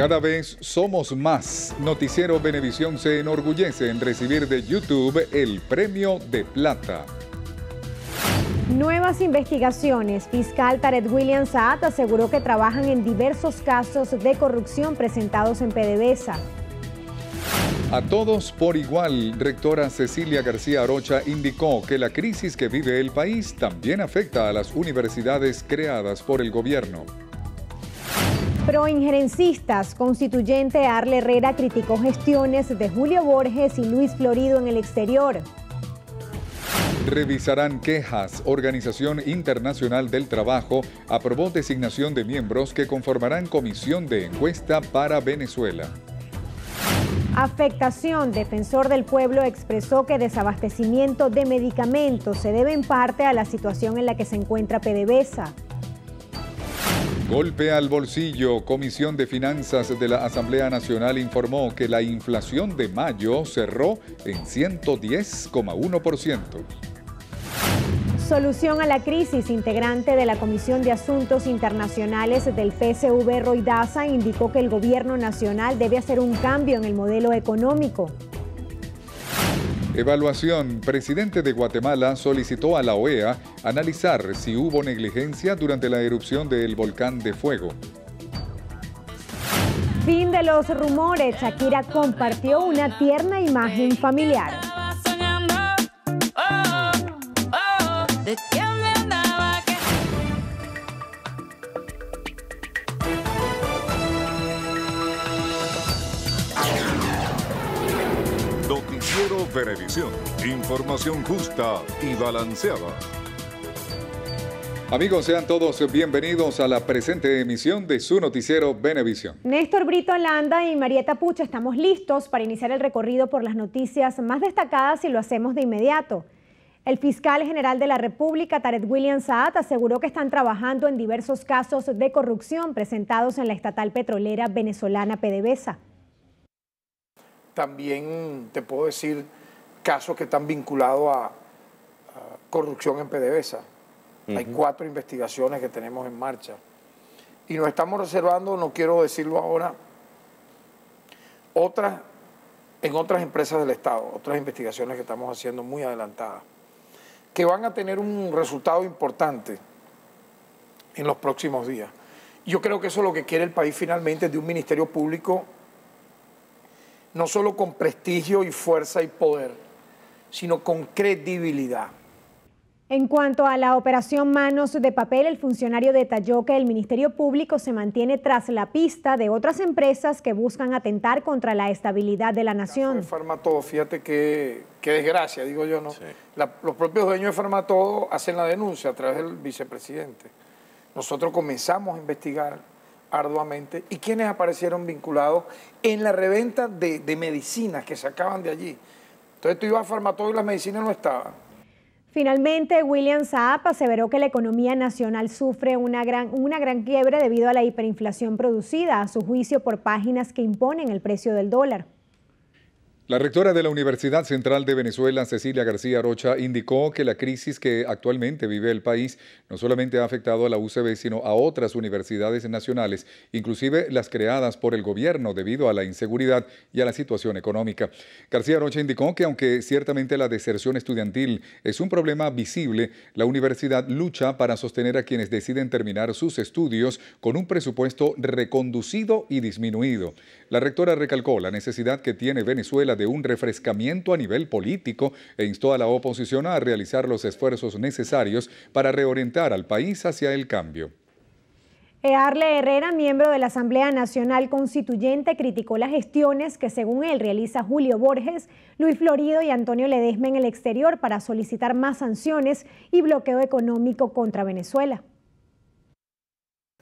Cada vez somos más. Noticiero Benevisión se enorgullece en recibir de YouTube el Premio de Plata. Nuevas investigaciones. Fiscal Tarek William Saad aseguró que trabajan en diversos casos de corrupción presentados en PDVSA. A todos por igual, rectora Cecilia García Arocha indicó que la crisis que vive el país también afecta a las universidades creadas por el gobierno. Pro-ingerencistas. constituyente Arle Herrera criticó gestiones de Julio Borges y Luis Florido en el exterior. Revisarán quejas. Organización Internacional del Trabajo aprobó designación de miembros que conformarán comisión de encuesta para Venezuela. Afectación. Defensor del Pueblo expresó que desabastecimiento de medicamentos se debe en parte a la situación en la que se encuentra PDVSA. Golpe al bolsillo. Comisión de Finanzas de la Asamblea Nacional informó que la inflación de mayo cerró en 110,1%. Solución a la crisis. Integrante de la Comisión de Asuntos Internacionales del PSV Roy indicó que el gobierno nacional debe hacer un cambio en el modelo económico Evaluación. Presidente de Guatemala solicitó a la OEA analizar si hubo negligencia durante la erupción del volcán de fuego. Fin de los rumores. Shakira compartió una tierna imagen familiar. Noticiero Benevisión. Información justa y balanceada. Amigos, sean todos bienvenidos a la presente emisión de su noticiero Benevisión. Néstor Brito Landa y Marieta Pucha estamos listos para iniciar el recorrido por las noticias más destacadas y lo hacemos de inmediato. El fiscal general de la República, Tarek William Saad, aseguró que están trabajando en diversos casos de corrupción presentados en la estatal petrolera venezolana PDVSA. También te puedo decir casos que están vinculados a, corrupción en PDVSA. Hay cuatro investigaciones que tenemos en marcha. Y nos estamos reservando, no quiero decirlo ahora, otras en otras empresas del Estado, otras investigaciones que estamos haciendo muy adelantadas, que van a tener un resultado importante en los próximos días. Yo creo que eso es lo que quiere el país finalmente de un ministerio público no solo con prestigio y fuerza y poder, sino con credibilidad. En cuanto a la operación Manos de Papel, el funcionario detalló que el Ministerio Público se mantiene tras la pista de otras empresas que buscan atentar contra la estabilidad de la nación. El de Farmatodo, fíjate qué, desgracia, digo yo, ¿no? los propios dueños de Farmatodo hacen la denuncia a través del vicepresidente. Nosotros comenzamos a investigar arduamente y quienes aparecieron vinculados en la reventa de, medicinas que sacaban de allí. Entonces tú ibas a farmatodo y las medicinas no estaban. Finalmente, William Saab aseveró que la economía nacional sufre una gran, una gran quiebre debido a la hiperinflación producida, a su juicio, por páginas que imponen el precio del dólar. La rectora de la Universidad Central de Venezuela, Cecilia García Rocha, indicó que la crisis que actualmente vive el país no solamente ha afectado a la UCB, sino a otras universidades nacionales, inclusive las creadas por el gobierno debido a la inseguridad y a la situación económica. García Rocha indicó que aunque ciertamente la deserción estudiantil es un problema visible, la universidad lucha para sostener a quienes deciden terminar sus estudios con un presupuesto reconducido y disminuido. La rectora recalcó la necesidad que tiene Venezuela de un refrescamiento a nivel político e instó a la oposición a realizar los esfuerzos necesarios para reorientar al país hacia el cambio. Earle Herrera, miembro de la Asamblea Nacional Constituyente, criticó las gestiones que según él realiza Julio Borges, Luis Florido y Antonio Ledesma en el exterior para solicitar más sanciones y bloqueo económico contra Venezuela.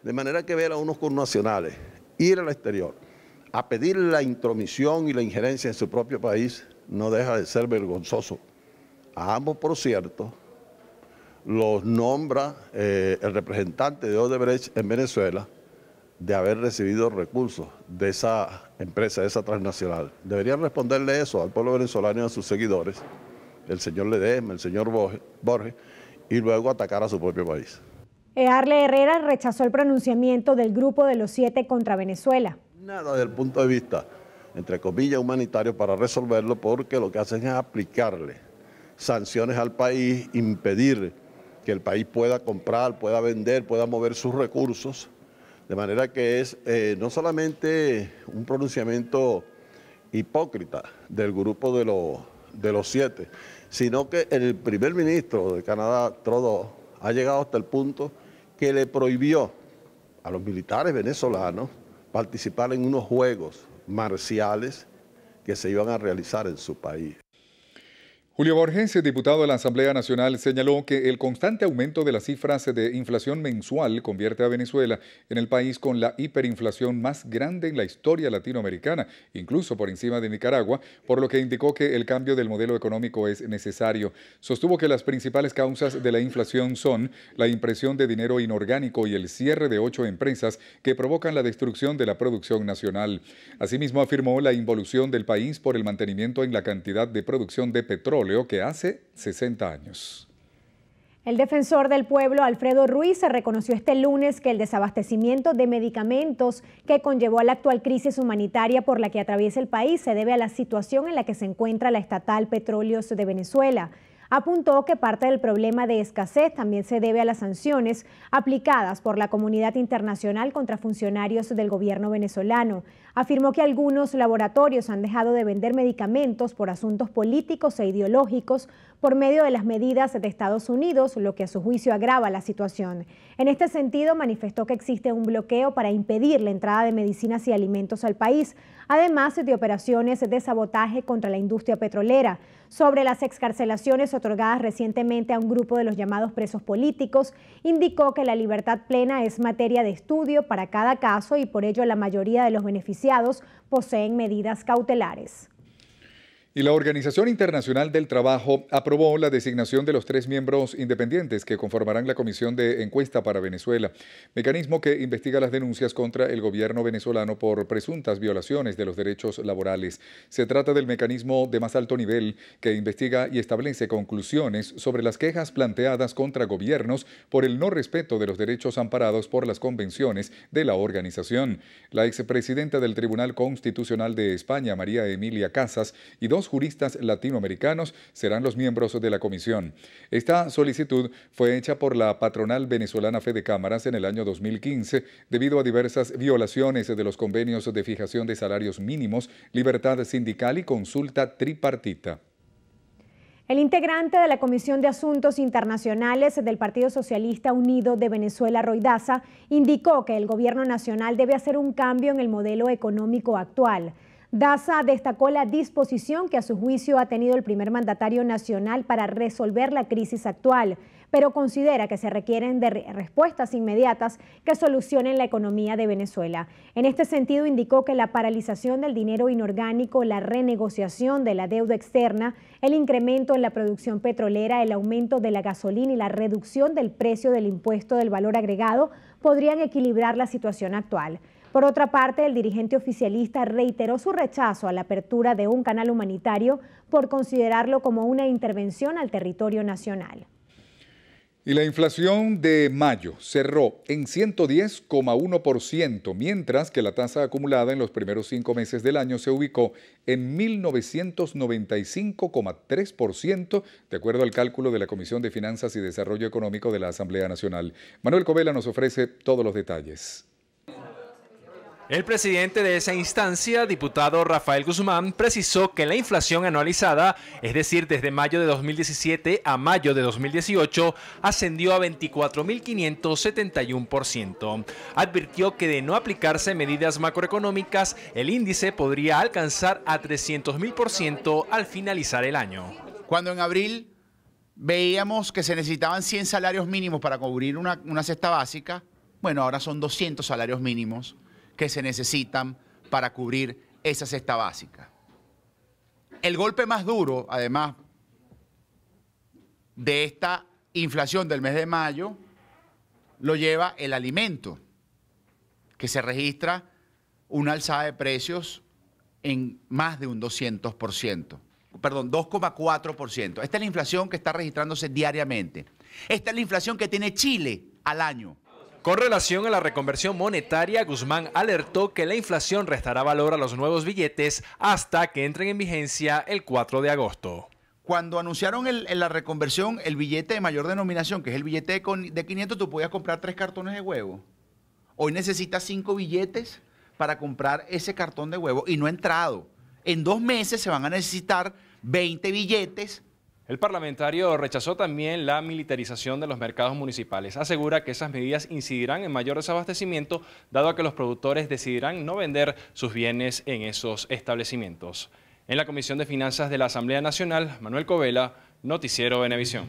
De manera que ver a unos connacionales ir al exterior a pedir la intromisión y la injerencia en su propio país no deja de ser vergonzoso. A ambos, por cierto, los nombra eh, el representante de Odebrecht en Venezuela de haber recibido recursos de esa empresa, de esa transnacional. Deberían responderle eso al pueblo venezolano y a sus seguidores, el señor Ledesma, el señor Borges, y luego atacar a su propio país. Earle eh, Herrera rechazó el pronunciamiento del Grupo de los Siete contra Venezuela nada desde el punto de vista, entre comillas, humanitario para resolverlo, porque lo que hacen es aplicarle sanciones al país, impedir que el país pueda comprar, pueda vender, pueda mover sus recursos. De manera que es eh, no solamente un pronunciamiento hipócrita del grupo de, de los siete, sino que el primer ministro de Canadá, Trudeau, ha llegado hasta el punto que le prohibió a los militares venezolanos participar en unos juegos marciales que se iban a realizar en su país. Julio Borges, diputado de la Asamblea Nacional, señaló que el constante aumento de las cifras de inflación mensual convierte a Venezuela en el país con la hiperinflación más grande en la historia latinoamericana, incluso por encima de Nicaragua, por lo que indicó que el cambio del modelo económico es necesario. Sostuvo que las principales causas de la inflación son la impresión de dinero inorgánico y el cierre de ocho empresas que provocan la destrucción de la producción nacional. Asimismo, afirmó la involución del país por el mantenimiento en la cantidad de producción de petróleo que hace 60 años. El defensor del pueblo, Alfredo Ruiz, reconoció este lunes que el desabastecimiento de medicamentos que conllevó a la actual crisis humanitaria por la que atraviesa el país se debe a la situación en la que se encuentra la estatal Petróleos de Venezuela. Apuntó que parte del problema de escasez también se debe a las sanciones aplicadas por la comunidad internacional contra funcionarios del gobierno venezolano afirmó que algunos laboratorios han dejado de vender medicamentos por asuntos políticos e ideológicos por medio de las medidas de Estados Unidos, lo que a su juicio agrava la situación. En este sentido, manifestó que existe un bloqueo para impedir la entrada de medicinas y alimentos al país, además de operaciones de sabotaje contra la industria petrolera, sobre las excarcelaciones otorgadas recientemente a un grupo de los llamados presos políticos, indicó que la libertad plena es materia de estudio para cada caso y por ello la mayoría de los beneficiarios poseen medidas cautelares. Y la Organización Internacional del Trabajo aprobó la designación de los tres miembros independientes que conformarán la Comisión de Encuesta para Venezuela, mecanismo que investiga las denuncias contra el gobierno venezolano por presuntas violaciones de los derechos laborales. Se trata del mecanismo de más alto nivel que investiga y establece conclusiones sobre las quejas planteadas contra gobiernos por el no respeto de los derechos amparados por las convenciones de la organización. La expresidenta del Tribunal Constitucional de España, María Emilia Casas, y dos juristas latinoamericanos serán los miembros de la comisión. Esta solicitud fue hecha por la patronal venezolana Fede Cámaras en el año 2015 debido a diversas violaciones de los convenios de fijación de salarios mínimos, libertad sindical y consulta tripartita. El integrante de la Comisión de Asuntos Internacionales del Partido Socialista Unido de Venezuela, Daza, indicó que el gobierno nacional debe hacer un cambio en el modelo económico actual. Daza destacó la disposición que a su juicio ha tenido el primer mandatario nacional para resolver la crisis actual, pero considera que se requieren de respuestas inmediatas que solucionen la economía de Venezuela. En este sentido, indicó que la paralización del dinero inorgánico, la renegociación de la deuda externa, el incremento en la producción petrolera, el aumento de la gasolina y la reducción del precio del impuesto del valor agregado podrían equilibrar la situación actual. Por otra parte, el dirigente oficialista reiteró su rechazo a la apertura de un canal humanitario por considerarlo como una intervención al territorio nacional. Y la inflación de mayo cerró en 110,1%, mientras que la tasa acumulada en los primeros cinco meses del año se ubicó en 1995,3%, de acuerdo al cálculo de la Comisión de Finanzas y Desarrollo Económico de la Asamblea Nacional. Manuel Covela nos ofrece todos los detalles. El presidente de esa instancia, diputado Rafael Guzmán, precisó que la inflación anualizada, es decir, desde mayo de 2017 a mayo de 2018, ascendió a 24.571%. Advirtió que de no aplicarse medidas macroeconómicas, el índice podría alcanzar a 300.000% al finalizar el año. Cuando en abril veíamos que se necesitaban 100 salarios mínimos para cubrir una, cesta básica, bueno, ahora son 200 salarios mínimos que se necesitan para cubrir esa cesta básica. El golpe más duro, además, de esta inflación del mes de mayo, lo lleva el alimento, que se registra una alzada de precios en más de un 200%, perdón, 2,4%. Esta es la inflación que está registrándose diariamente. Esta es la inflación que tiene Chile al año. Con relación a la reconversión monetaria, Guzmán alertó que la inflación restará valor a los nuevos billetes hasta que entren en vigencia el 4 de agosto. Cuando anunciaron en la reconversión, el billete de mayor denominación, que es el billete de, de 500, tú podías comprar tres cartones de huevo. Hoy necesitas cinco billetes para comprar ese cartón de huevo y no ha entrado. En dos meses se van a necesitar 20 billetes el parlamentario rechazó también la militarización de los mercados municipales. Asegura que esas medidas incidirán en mayor desabastecimiento, dado a que los productores decidirán no vender sus bienes en esos establecimientos. En la Comisión de Finanzas de la Asamblea Nacional, Manuel Covela, Noticiero Venevisión.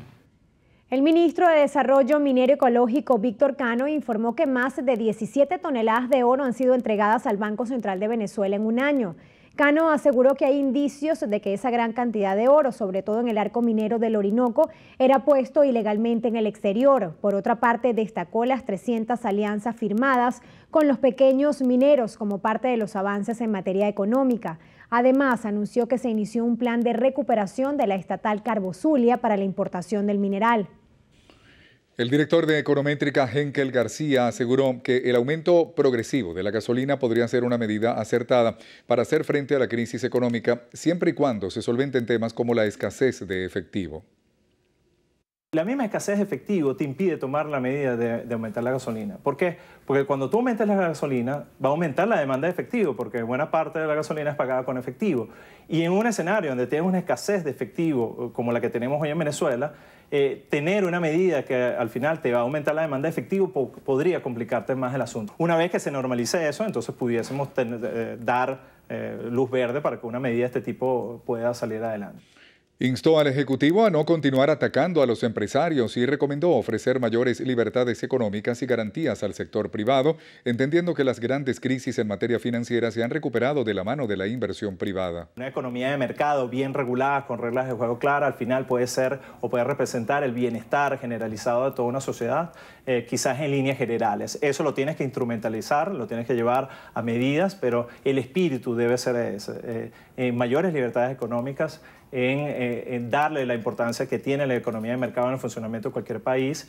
El ministro de Desarrollo Minero Ecológico, Víctor Cano, informó que más de 17 toneladas de oro han sido entregadas al Banco Central de Venezuela en un año. Cano aseguró que hay indicios de que esa gran cantidad de oro, sobre todo en el arco minero del Orinoco, era puesto ilegalmente en el exterior. Por otra parte, destacó las 300 alianzas firmadas con los pequeños mineros como parte de los avances en materia económica. Además, anunció que se inició un plan de recuperación de la estatal Carbozulia para la importación del mineral. El director de Econométrica, Henkel García, aseguró que el aumento progresivo de la gasolina podría ser una medida acertada para hacer frente a la crisis económica, siempre y cuando se solventen temas como la escasez de efectivo. La misma escasez de efectivo te impide tomar la medida de, aumentar la gasolina. ¿Por qué? Porque cuando tú aumentas la gasolina, va a aumentar la demanda de efectivo, porque buena parte de la gasolina es pagada con efectivo. Y en un escenario donde tienes una escasez de efectivo eh, como la que tenemos hoy en Venezuela, eh, tener una medida que al final te va a aumentar la demanda de efectivo podría complicarte más el asunto. Una vez que se normalice eso, entonces pudiésemos eh, dar eh, luz verde para que una medida de este tipo pueda salir adelante. Instó al Ejecutivo a no continuar atacando a los empresarios y recomendó ofrecer mayores libertades económicas y garantías al sector privado, entendiendo que las grandes crisis en materia financiera se han recuperado de la mano de la inversión privada. Una economía de mercado bien regulada, con reglas de juego claras, al final puede ser o puede representar el bienestar generalizado de toda una sociedad, eh, quizás en líneas generales. Eso lo tienes que instrumentalizar, lo tienes que llevar a medidas, pero el espíritu debe ser ese, eh, eh, mayores libertades económicas eh, en, darle la importancia que tiene la economía de mercado en el funcionamiento de cualquier país.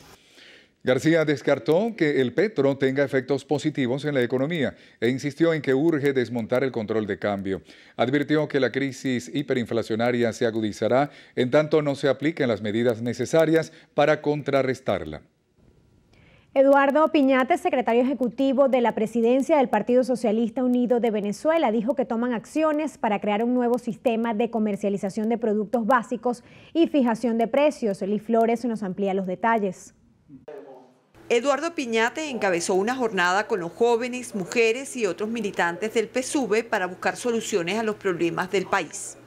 García descartó que el petro tenga efectos positivos en la economía e insistió en que urge desmontar el control de cambio. Advirtió que la crisis hiperinflacionaria se agudizará en tanto no se apliquen las medidas necesarias para contrarrestarla. Eduardo Piñate, secretario ejecutivo de la presidencia del Partido Socialista Unido de Venezuela, dijo que toman acciones para crear un nuevo sistema de comercialización de productos básicos y fijación de precios. Liz Flores nos amplía los detalles. Eduardo Piñate encabezó una jornada con los jóvenes, mujeres y otros militantes del PSUV para buscar soluciones a los problemas del país.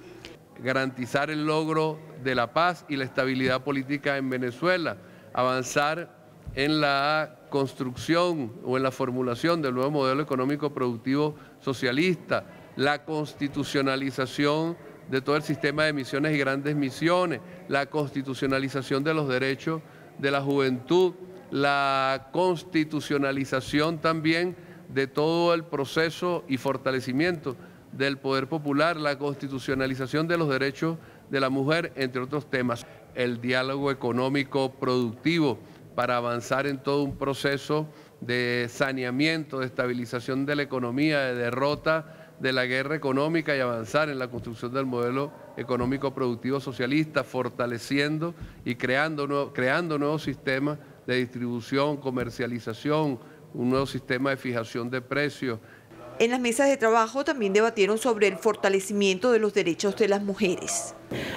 Garantizar el logro de la paz y la estabilidad política en Venezuela, avanzar en la construcción o en la formulación del nuevo modelo económico productivo socialista, la constitucionalización de todo el sistema de misiones y grandes misiones, la constitucionalización de los derechos de la juventud, la constitucionalización también de todo el proceso y fortalecimiento del poder popular, la constitucionalización de los derechos de la mujer, entre otros temas, el diálogo económico productivo para avanzar en todo un proceso de saneamiento, de estabilización de la economía, de derrota de la guerra económica y avanzar en la construcción del modelo económico productivo socialista, fortaleciendo y creando, creando nuevos sistemas de distribución, comercialización, un nuevo sistema de fijación de precios, en las mesas de trabajo también debatieron sobre el fortalecimiento de los derechos de las mujeres.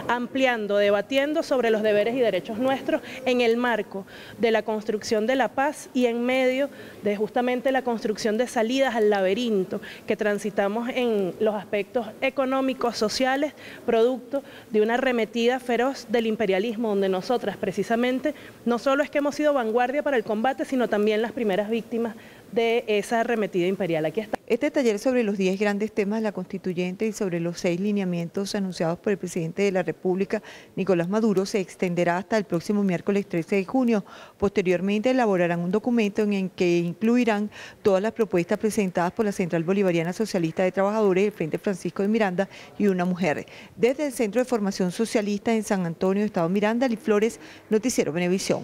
Ampliando, debatiendo sobre los deberes y derechos nuestros en el marco de la construcción de la paz y en medio de justamente la construcción de salidas al laberinto que transitamos en los aspectos económicos, sociales, producto de una arremetida feroz del imperialismo, donde nosotras precisamente no solo es que hemos sido vanguardia para el combate, sino también las primeras víctimas de esa arremetida imperial. Aquí está. Este taller sobre los 10 grandes temas de la constituyente y sobre los 6 lineamientos anunciados por el presidente de la República, Nicolás Maduro, se extenderá hasta el próximo miércoles 13 de junio. Posteriormente elaborarán un documento en el que incluirán todas las propuestas presentadas por la Central Bolivariana Socialista de Trabajadores, el Frente Francisco de Miranda y una mujer. Desde el Centro de Formación Socialista en San Antonio, Estado Miranda, y Flores, Noticiero Benevisión.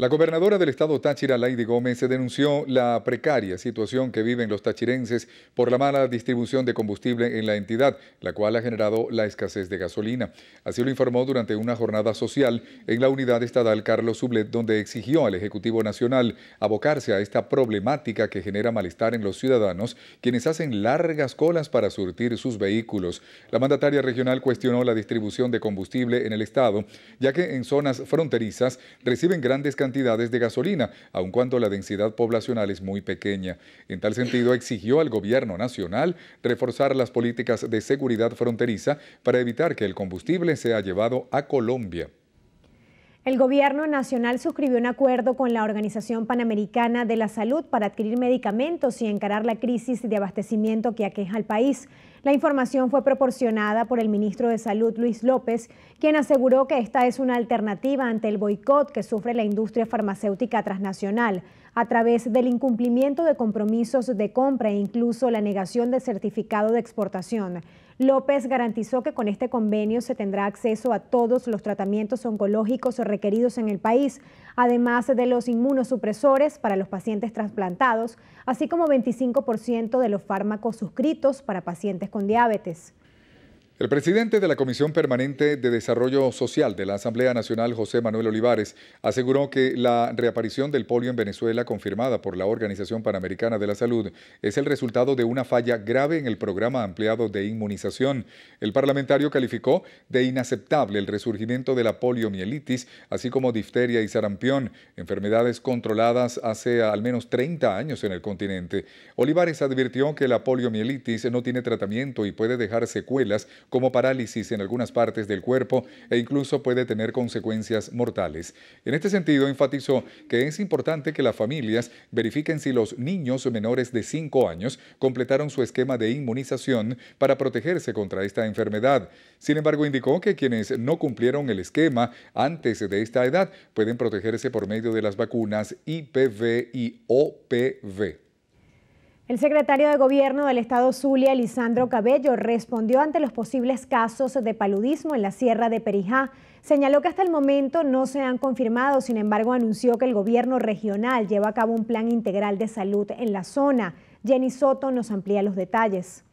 La gobernadora del estado Táchira, Lady Gómez, denunció la precaria situación que viven los tachirenses por la mala distribución de combustible en la entidad, la cual ha generado la escasez de gasolina. Así lo informó durante una jornada social en la unidad estatal Carlos Sublet, donde exigió al Ejecutivo Nacional abocarse a esta problemática que genera malestar en los ciudadanos, quienes hacen largas colas para surtir sus vehículos. La mandataria regional cuestionó la distribución de combustible en el estado, ya que en zonas fronterizas reciben grandes cantidades de gasolina, aun cuando la densidad poblacional es muy pequeña. En tal sentido, exigió al gobierno nacional reforzar las políticas de seguridad fronteriza para evitar que el combustible sea llevado a Colombia. El gobierno nacional suscribió un acuerdo con la Organización Panamericana de la Salud para adquirir medicamentos y encarar la crisis de abastecimiento que aqueja al país. La información fue proporcionada por el ministro de Salud, Luis López, quien aseguró que esta es una alternativa ante el boicot que sufre la industria farmacéutica transnacional a través del incumplimiento de compromisos de compra e incluso la negación de certificado de exportación. López garantizó que con este convenio se tendrá acceso a todos los tratamientos oncológicos requeridos en el país, además de los inmunosupresores para los pacientes trasplantados, así como 25% de los fármacos suscritos para pacientes con diabetes. El presidente de la Comisión Permanente de Desarrollo Social de la Asamblea Nacional, José Manuel Olivares, aseguró que la reaparición del polio en Venezuela, confirmada por la Organización Panamericana de la Salud, es el resultado de una falla grave en el programa ampliado de inmunización. El parlamentario calificó de inaceptable el resurgimiento de la poliomielitis, así como difteria y sarampión, enfermedades controladas hace al menos 30 años en el continente. Olivares advirtió que la poliomielitis no tiene tratamiento y puede dejar secuelas como parálisis en algunas partes del cuerpo e incluso puede tener consecuencias mortales. En este sentido, enfatizó que es importante que las familias verifiquen si los niños menores de 5 años completaron su esquema de inmunización para protegerse contra esta enfermedad. Sin embargo, indicó que quienes no cumplieron el esquema antes de esta edad pueden protegerse por medio de las vacunas IPV y OPV. El secretario de Gobierno del Estado Zulia, Lisandro Cabello, respondió ante los posibles casos de paludismo en la Sierra de Perijá. Señaló que hasta el momento no se han confirmado, sin embargo anunció que el gobierno regional lleva a cabo un plan integral de salud en la zona. Jenny Soto nos amplía los detalles.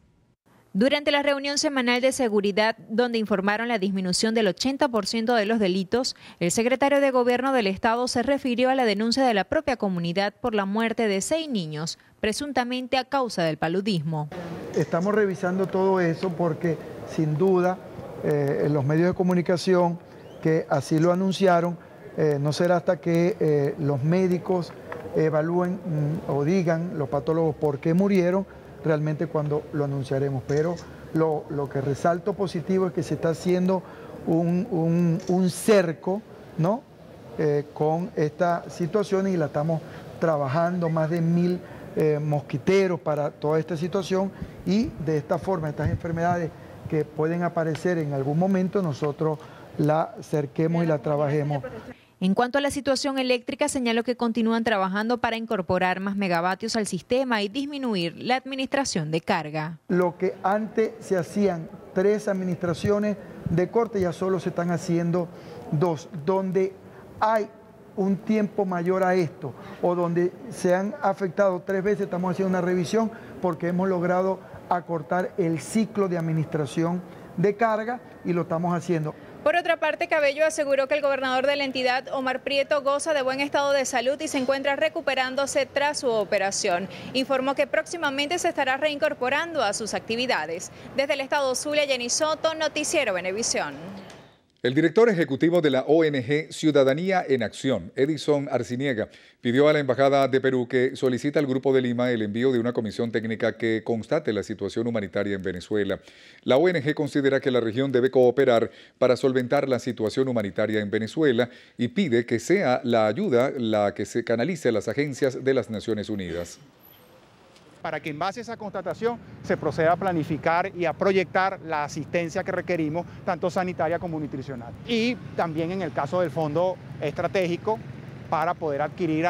Durante la reunión semanal de seguridad, donde informaron la disminución del 80% de los delitos, el secretario de Gobierno del Estado se refirió a la denuncia de la propia comunidad por la muerte de seis niños, presuntamente a causa del paludismo. Estamos revisando todo eso porque, sin duda, eh, los medios de comunicación que así lo anunciaron, eh, no será hasta que eh, los médicos evalúen mm, o digan los patólogos por qué murieron realmente cuando lo anunciaremos. Pero lo, que resalto positivo es que se está haciendo un, cerco, ¿no? Eh, con esta situación y la estamos trabajando más de mil eh, mosquiteros para toda esta situación y de esta forma estas enfermedades que pueden aparecer en algún momento nosotros la cerquemos y la trabajemos. En cuanto a la situación eléctrica, señaló que continúan trabajando para incorporar más megavatios al sistema y disminuir la administración de carga. Lo que antes se hacían tres administraciones de corte, ya solo se están haciendo dos, donde hay un tiempo mayor a esto o donde se han afectado tres veces, estamos haciendo una revisión porque hemos logrado acortar el ciclo de administración de carga y lo estamos haciendo. Por otra parte, Cabello aseguró que el gobernador de la entidad, Omar Prieto, goza de buen estado de salud y se encuentra recuperándose tras su operación. Informó que próximamente se estará reincorporando a sus actividades. Desde el estado Zulia, Jenny Soto, Noticiero Venevisión. El director ejecutivo de la ONG Ciudadanía en Acción, Edison Arciniega, pidió a la Embajada de Perú que solicite al Grupo de Lima el envío de una comisión técnica que constate la situación humanitaria en Venezuela. La ONG considera que la región debe cooperar para solventar la situación humanitaria en Venezuela y pide que sea la ayuda la que se canalice a las agencias de las Naciones Unidas para que en base a esa constatación se proceda a planificar y a proyectar la asistencia que requerimos, tanto sanitaria como nutricional. Y también en el caso del fondo estratégico, para poder adquirir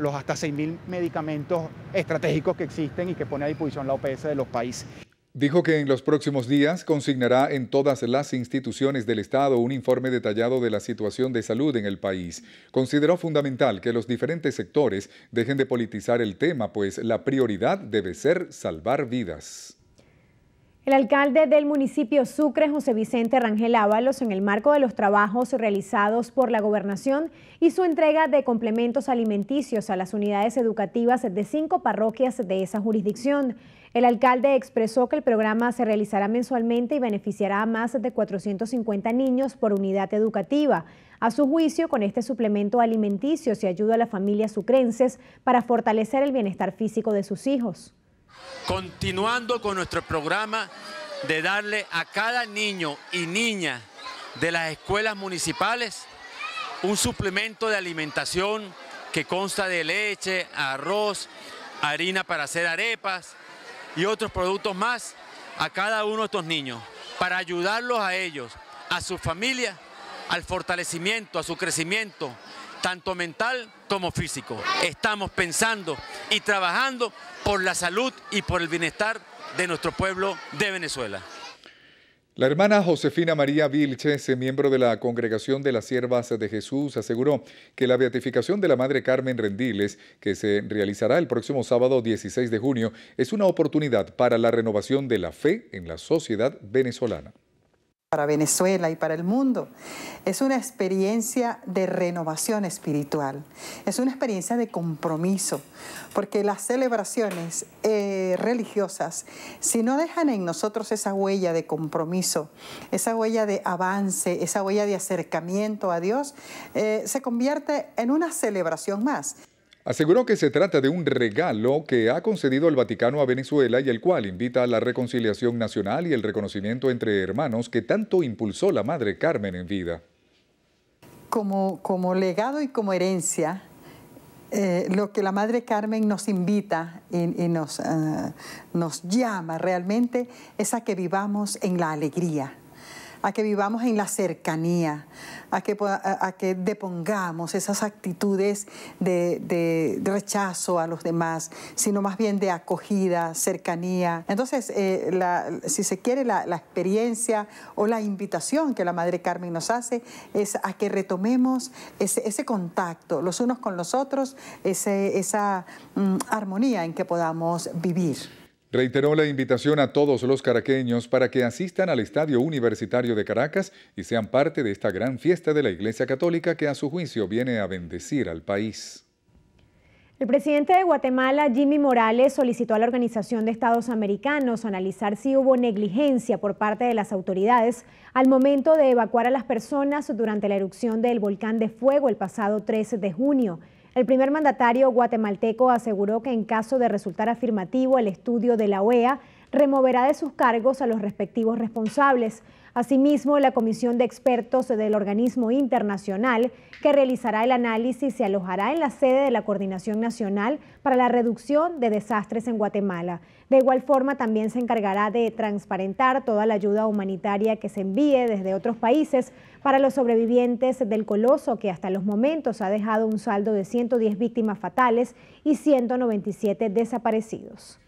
los hasta 6.000 medicamentos estratégicos que existen y que pone a disposición la OPS de los países. Dijo que en los próximos días consignará en todas las instituciones del Estado un informe detallado de la situación de salud en el país. Consideró fundamental que los diferentes sectores dejen de politizar el tema, pues la prioridad debe ser salvar vidas. El alcalde del municipio Sucre, José Vicente Rangel Ábalos, en el marco de los trabajos realizados por la gobernación, hizo entrega de complementos alimenticios a las unidades educativas de cinco parroquias de esa jurisdicción. El alcalde expresó que el programa se realizará mensualmente y beneficiará a más de 450 niños por unidad educativa. A su juicio, con este suplemento alimenticio se ayuda a las familias sucrenses para fortalecer el bienestar físico de sus hijos. Continuando con nuestro programa de darle a cada niño y niña de las escuelas municipales un suplemento de alimentación que consta de leche, arroz, harina para hacer arepas, y otros productos más a cada uno de estos niños para ayudarlos a ellos, a su familia, al fortalecimiento, a su crecimiento, tanto mental como físico. Estamos pensando y trabajando por la salud y por el bienestar de nuestro pueblo de Venezuela. La hermana Josefina María Vilches, miembro de la Congregación de las Siervas de Jesús, aseguró que la beatificación de la Madre Carmen Rendiles, que se realizará el próximo sábado 16 de junio, es una oportunidad para la renovación de la fe en la sociedad venezolana para Venezuela y para el mundo. Es una experiencia de renovación espiritual, es una experiencia de compromiso, porque las celebraciones eh, religiosas, si no dejan en nosotros esa huella de compromiso, esa huella de avance, esa huella de acercamiento a Dios, eh, se convierte en una celebración más. Aseguró que se trata de un regalo que ha concedido el Vaticano a Venezuela y el cual invita a la reconciliación nacional y el reconocimiento entre hermanos que tanto impulsó la Madre Carmen en vida. Como, legado y como herencia, eh, lo que la Madre Carmen nos invita y, eh, nos llama realmente es a que vivamos en la alegría, a que vivamos en la cercanía, a que, a, que depongamos esas actitudes de, rechazo a los demás, sino más bien de acogida, cercanía. Entonces, eh, si se quiere, la, experiencia o la invitación que la Madre Carmen nos hace es a que retomemos ese, contacto los unos con los otros, esa mm, armonía en que podamos vivir. Reiteró la invitación a todos los caraqueños para que asistan al Estadio Universitario de Caracas y sean parte de esta gran fiesta de la Iglesia Católica que a su juicio viene a bendecir al país. El presidente de Guatemala, Jimmy Morales, solicitó a la Organización de Estados Americanos analizar si hubo negligencia por parte de las autoridades al momento de evacuar a las personas durante la erupción del volcán de fuego el pasado 13 de junio. El primer mandatario guatemalteco aseguró que en caso de resultar afirmativo el estudio de la OEA, removerá de sus cargos a los respectivos responsables. Asimismo, la comisión de expertos del organismo internacional que realizará el análisis se alojará en la sede de la Coordinación Nacional para la Reducción de Desastres en Guatemala. De igual forma, también se encargará de transparentar toda la ayuda humanitaria que se envíe desde otros países para los sobrevivientes del coloso que hasta los momentos ha dejado un saldo de 110 víctimas fatales y 197 desaparecidos.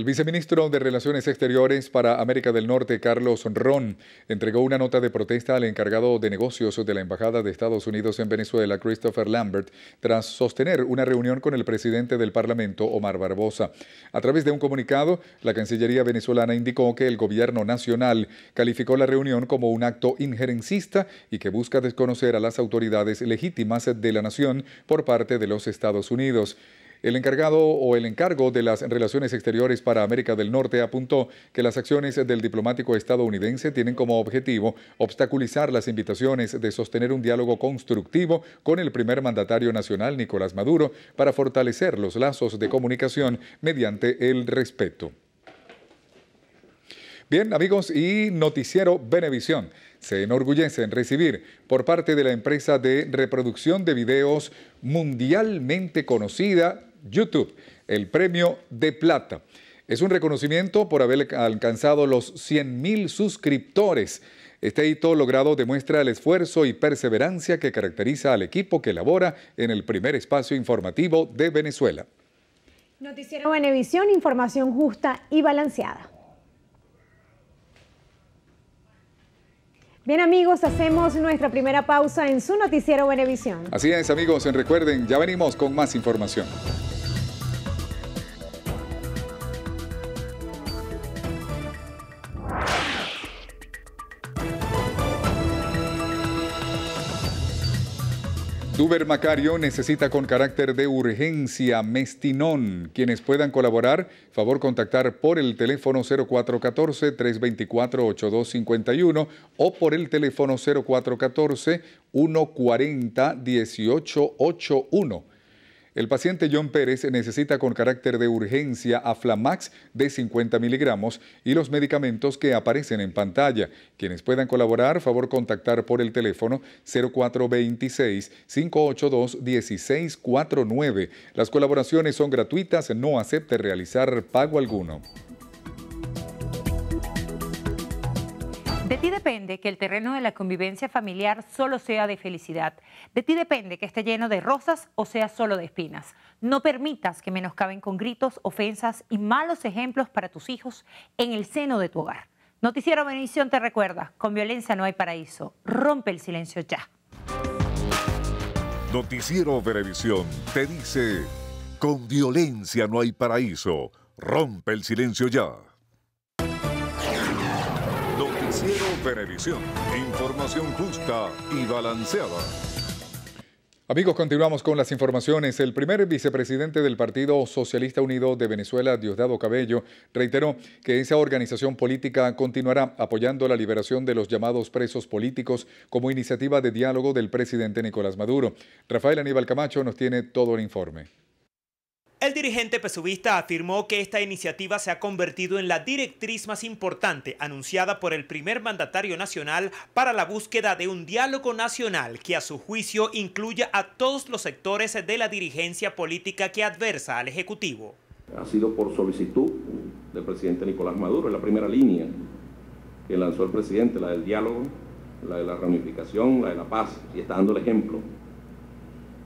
El viceministro de Relaciones Exteriores para América del Norte, Carlos Ron, entregó una nota de protesta al encargado de negocios de la Embajada de Estados Unidos en Venezuela, Christopher Lambert, tras sostener una reunión con el presidente del Parlamento, Omar Barbosa. A través de un comunicado, la Cancillería venezolana indicó que el gobierno nacional calificó la reunión como un acto injerencista y que busca desconocer a las autoridades legítimas de la nación por parte de los Estados Unidos. El encargado o el encargo de las relaciones exteriores para América del Norte apuntó que las acciones del diplomático estadounidense tienen como objetivo obstaculizar las invitaciones de sostener un diálogo constructivo con el primer mandatario nacional, Nicolás Maduro, para fortalecer los lazos de comunicación mediante el respeto. Bien, amigos, y noticiero Benevisión se enorgullece en recibir por parte de la empresa de reproducción de videos mundialmente conocida YouTube, el premio de plata. Es un reconocimiento por haber alcanzado los 100.000 suscriptores. Este hito logrado demuestra el esfuerzo y perseverancia que caracteriza al equipo que elabora en el primer espacio informativo de Venezuela. Noticiero Venevisión, información justa y balanceada. Bien amigos, hacemos nuestra primera pausa en su noticiero Venevisión. Así es amigos, recuerden, ya venimos con más información. Duber Macario necesita con carácter de urgencia Mestinón. Quienes puedan colaborar, favor contactar por el teléfono 0414-324-8251 o por el teléfono 0414-140-1881 el paciente John Pérez necesita con carácter de urgencia Aflamax de 50 miligramos y los medicamentos que aparecen en pantalla. Quienes puedan colaborar, favor contactar por el teléfono 0426-582-1649. Las colaboraciones son gratuitas, no acepte realizar pago alguno. De ti depende que el terreno de la convivencia familiar solo sea de felicidad. De ti depende que esté lleno de rosas o sea solo de espinas. No permitas que menoscaben con gritos, ofensas y malos ejemplos para tus hijos en el seno de tu hogar. Noticiero Benedición te recuerda, con violencia no hay paraíso. Rompe el silencio ya. Noticiero Venevisión te dice, con violencia no hay paraíso. Rompe el silencio ya. Televisión. Información justa y balanceada. Amigos, continuamos con las informaciones. El primer vicepresidente del Partido Socialista Unido de Venezuela, Diosdado Cabello, reiteró que esa organización política continuará apoyando la liberación de los llamados presos políticos como iniciativa de diálogo del presidente Nicolás Maduro. Rafael Aníbal Camacho nos tiene todo el informe. El dirigente pesubista afirmó que esta iniciativa se ha convertido en la directriz más importante anunciada por el primer mandatario nacional para la búsqueda de un diálogo nacional que a su juicio incluya a todos los sectores de la dirigencia política que adversa al Ejecutivo. Ha sido por solicitud del presidente Nicolás Maduro, en la primera línea que lanzó el presidente, la del diálogo, la de la reunificación, la de la paz, y está dando el ejemplo.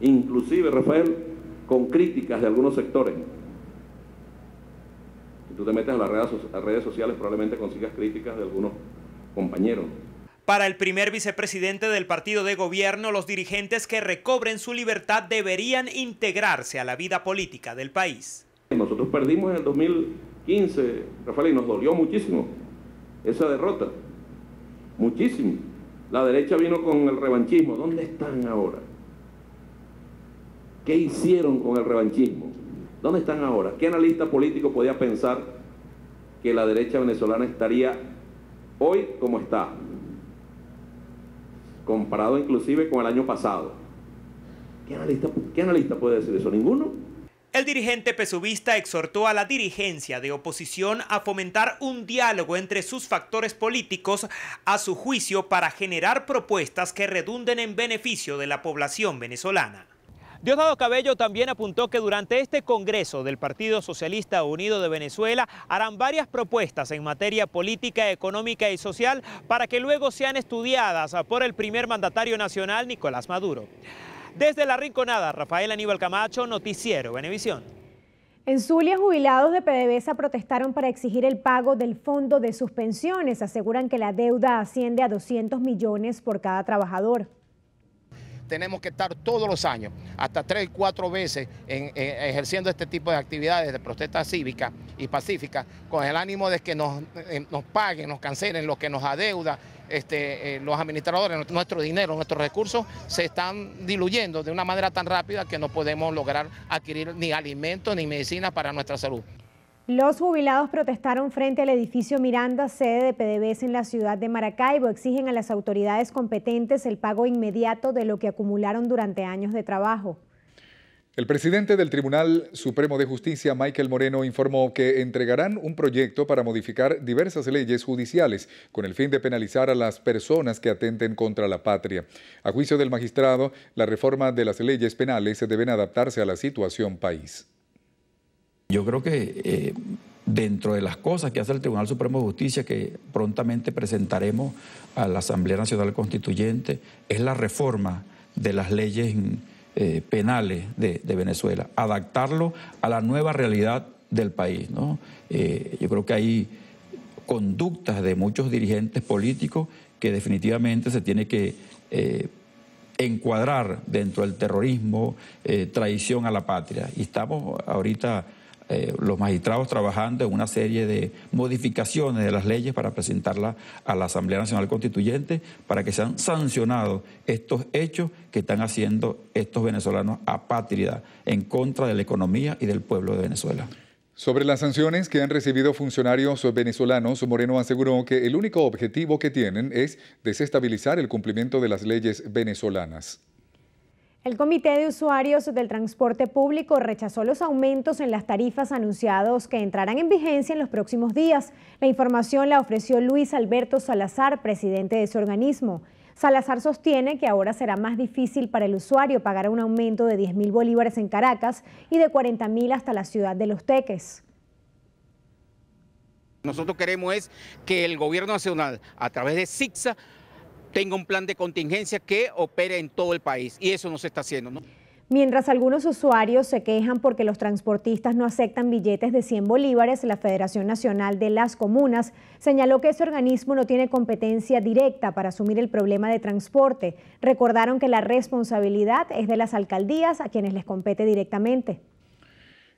Inclusive, Rafael, con críticas de algunos sectores. Si tú te metes a las redes sociales probablemente consigas críticas de algunos compañeros. Para el primer vicepresidente del partido de gobierno, los dirigentes que recobren su libertad deberían integrarse a la vida política del país. Nosotros perdimos en el 2015, Rafael, y nos dolió muchísimo esa derrota. Muchísimo. La derecha vino con el revanchismo. ¿Dónde están ahora? ¿Qué hicieron con el revanchismo? ¿Dónde están ahora? ¿Qué analista político podía pensar que la derecha venezolana estaría hoy como está? Comparado inclusive con el año pasado. ¿Qué analista, qué analista puede decir eso? ¿Ninguno? El dirigente pesubista exhortó a la dirigencia de oposición a fomentar un diálogo entre sus factores políticos a su juicio para generar propuestas que redunden en beneficio de la población venezolana. Diosdado Cabello también apuntó que durante este Congreso del Partido Socialista Unido de Venezuela harán varias propuestas en materia política, económica y social para que luego sean estudiadas por el primer mandatario nacional, Nicolás Maduro. Desde La Rinconada, Rafael Aníbal Camacho, Noticiero Venevisión. En Zulia, jubilados de PDVSA protestaron para exigir el pago del fondo de sus pensiones. Aseguran que la deuda asciende a 200 millones por cada trabajador tenemos que estar todos los años, hasta tres, cuatro veces, ejerciendo este tipo de actividades de protesta cívica y pacífica, con el ánimo de que nos, eh, paguen, nos cancelen lo que nos adeuda. Este, eh, los administradores, nuestro dinero, nuestros recursos se están diluyendo de una manera tan rápida que no podemos lograr adquirir ni alimentos ni medicinas para nuestra salud. Los jubilados protestaron frente al edificio Miranda, sede de PDVSA en la ciudad de Maracaibo. Exigen a las autoridades competentes el pago inmediato de lo que acumularon durante años de trabajo. El presidente del Tribunal Supremo de Justicia, Michael Moreno, informó que entregarán un proyecto para modificar diversas leyes judiciales con el fin de penalizar a las personas que atenten contra la patria. A juicio del magistrado, la reforma de las leyes penales se deben adaptarse a la situación país. Yo creo que eh, dentro de las cosas que hace el Tribunal Supremo de Justicia, que prontamente presentaremos a la Asamblea Nacional Constituyente, es la reforma de las leyes eh, penales de, Venezuela, adaptarlo a la nueva realidad del país. ¿no? Eh, yo creo que hay conductas de muchos dirigentes políticos que definitivamente se tiene que encuadrar dentro del terrorismo, traición a la patria. Y estamos ahorita eh, los magistrados trabajando en una serie de modificaciones de las leyes para presentarlas a la Asamblea Nacional Constituyente para que sean sancionados estos hechos que están haciendo estos venezolanos apátridas en contra de la economía y del pueblo de Venezuela. Sobre las sanciones que han recibido funcionarios venezolanos, Moreno aseguró que el único objetivo que tienen es desestabilizar el cumplimiento de las leyes venezolanas. El Comité de Usuarios del Transporte Público rechazó los aumentos en las tarifas anunciados que entrarán en vigencia en los próximos días. La información la ofreció Luis Alberto Salazar, presidente de ese organismo. Salazar sostiene que ahora será más difícil para el usuario pagar un aumento de 10 mil bolívares en Caracas y de 40 mil hasta la ciudad de Los Teques. Nosotros queremos es que el gobierno nacional, a través de CIGSA, tenga un plan de contingencia que opere en todo el país. Y eso no se está haciendo. ¿no? Mientras algunos usuarios se quejan porque los transportistas no aceptan billetes de 100 bolívares, la Federación Nacional de las Comunas señaló que ese organismo no tiene competencia directa para asumir el problema de transporte. Recordaron que la responsabilidad es de las alcaldías a quienes les compete directamente.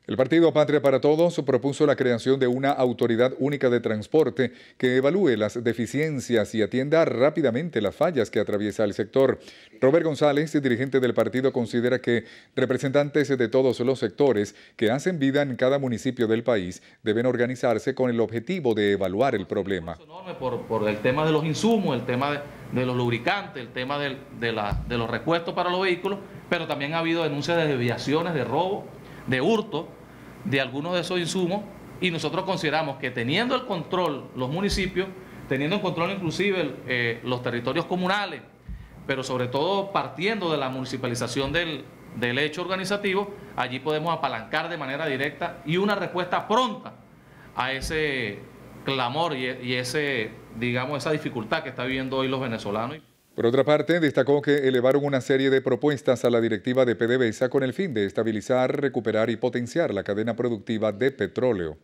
El partido Patria para Todos propuso la creación de una autoridad única de transporte que evalúe las deficiencias y atienda rápidamente las fallas que atraviesa el sector. Robert González, dirigente del partido, considera que representantes de todos los sectores que hacen vida en cada municipio del país deben organizarse con el objetivo de evaluar el problema. Por, el tema de los insumos, el tema de, los lubricantes, el tema de, la, de los repuestos para los vehículos, pero también ha habido denuncias de desviaciones, de robo, de hurto de algunos de esos insumos y nosotros consideramos que teniendo el control los municipios, teniendo el control inclusive eh, los territorios comunales, pero sobre todo partiendo de la municipalización del, del hecho organizativo, allí podemos apalancar de manera directa y una respuesta pronta a ese clamor y, ese, digamos, esa dificultad que está viviendo hoy los venezolanos. Por otra parte, destacó que elevaron una serie de propuestas a la directiva de PDVSA con el fin de estabilizar, recuperar y potenciar la cadena productiva de petróleo.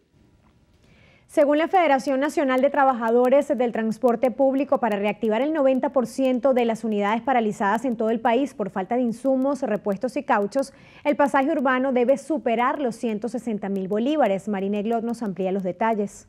Según la Federación Nacional de Trabajadores del Transporte Público, para reactivar el 90% de las unidades paralizadas en todo el país por falta de insumos, repuestos y cauchos, el pasaje urbano debe superar los 160 mil bolívares. Marine Glot nos amplía los detalles.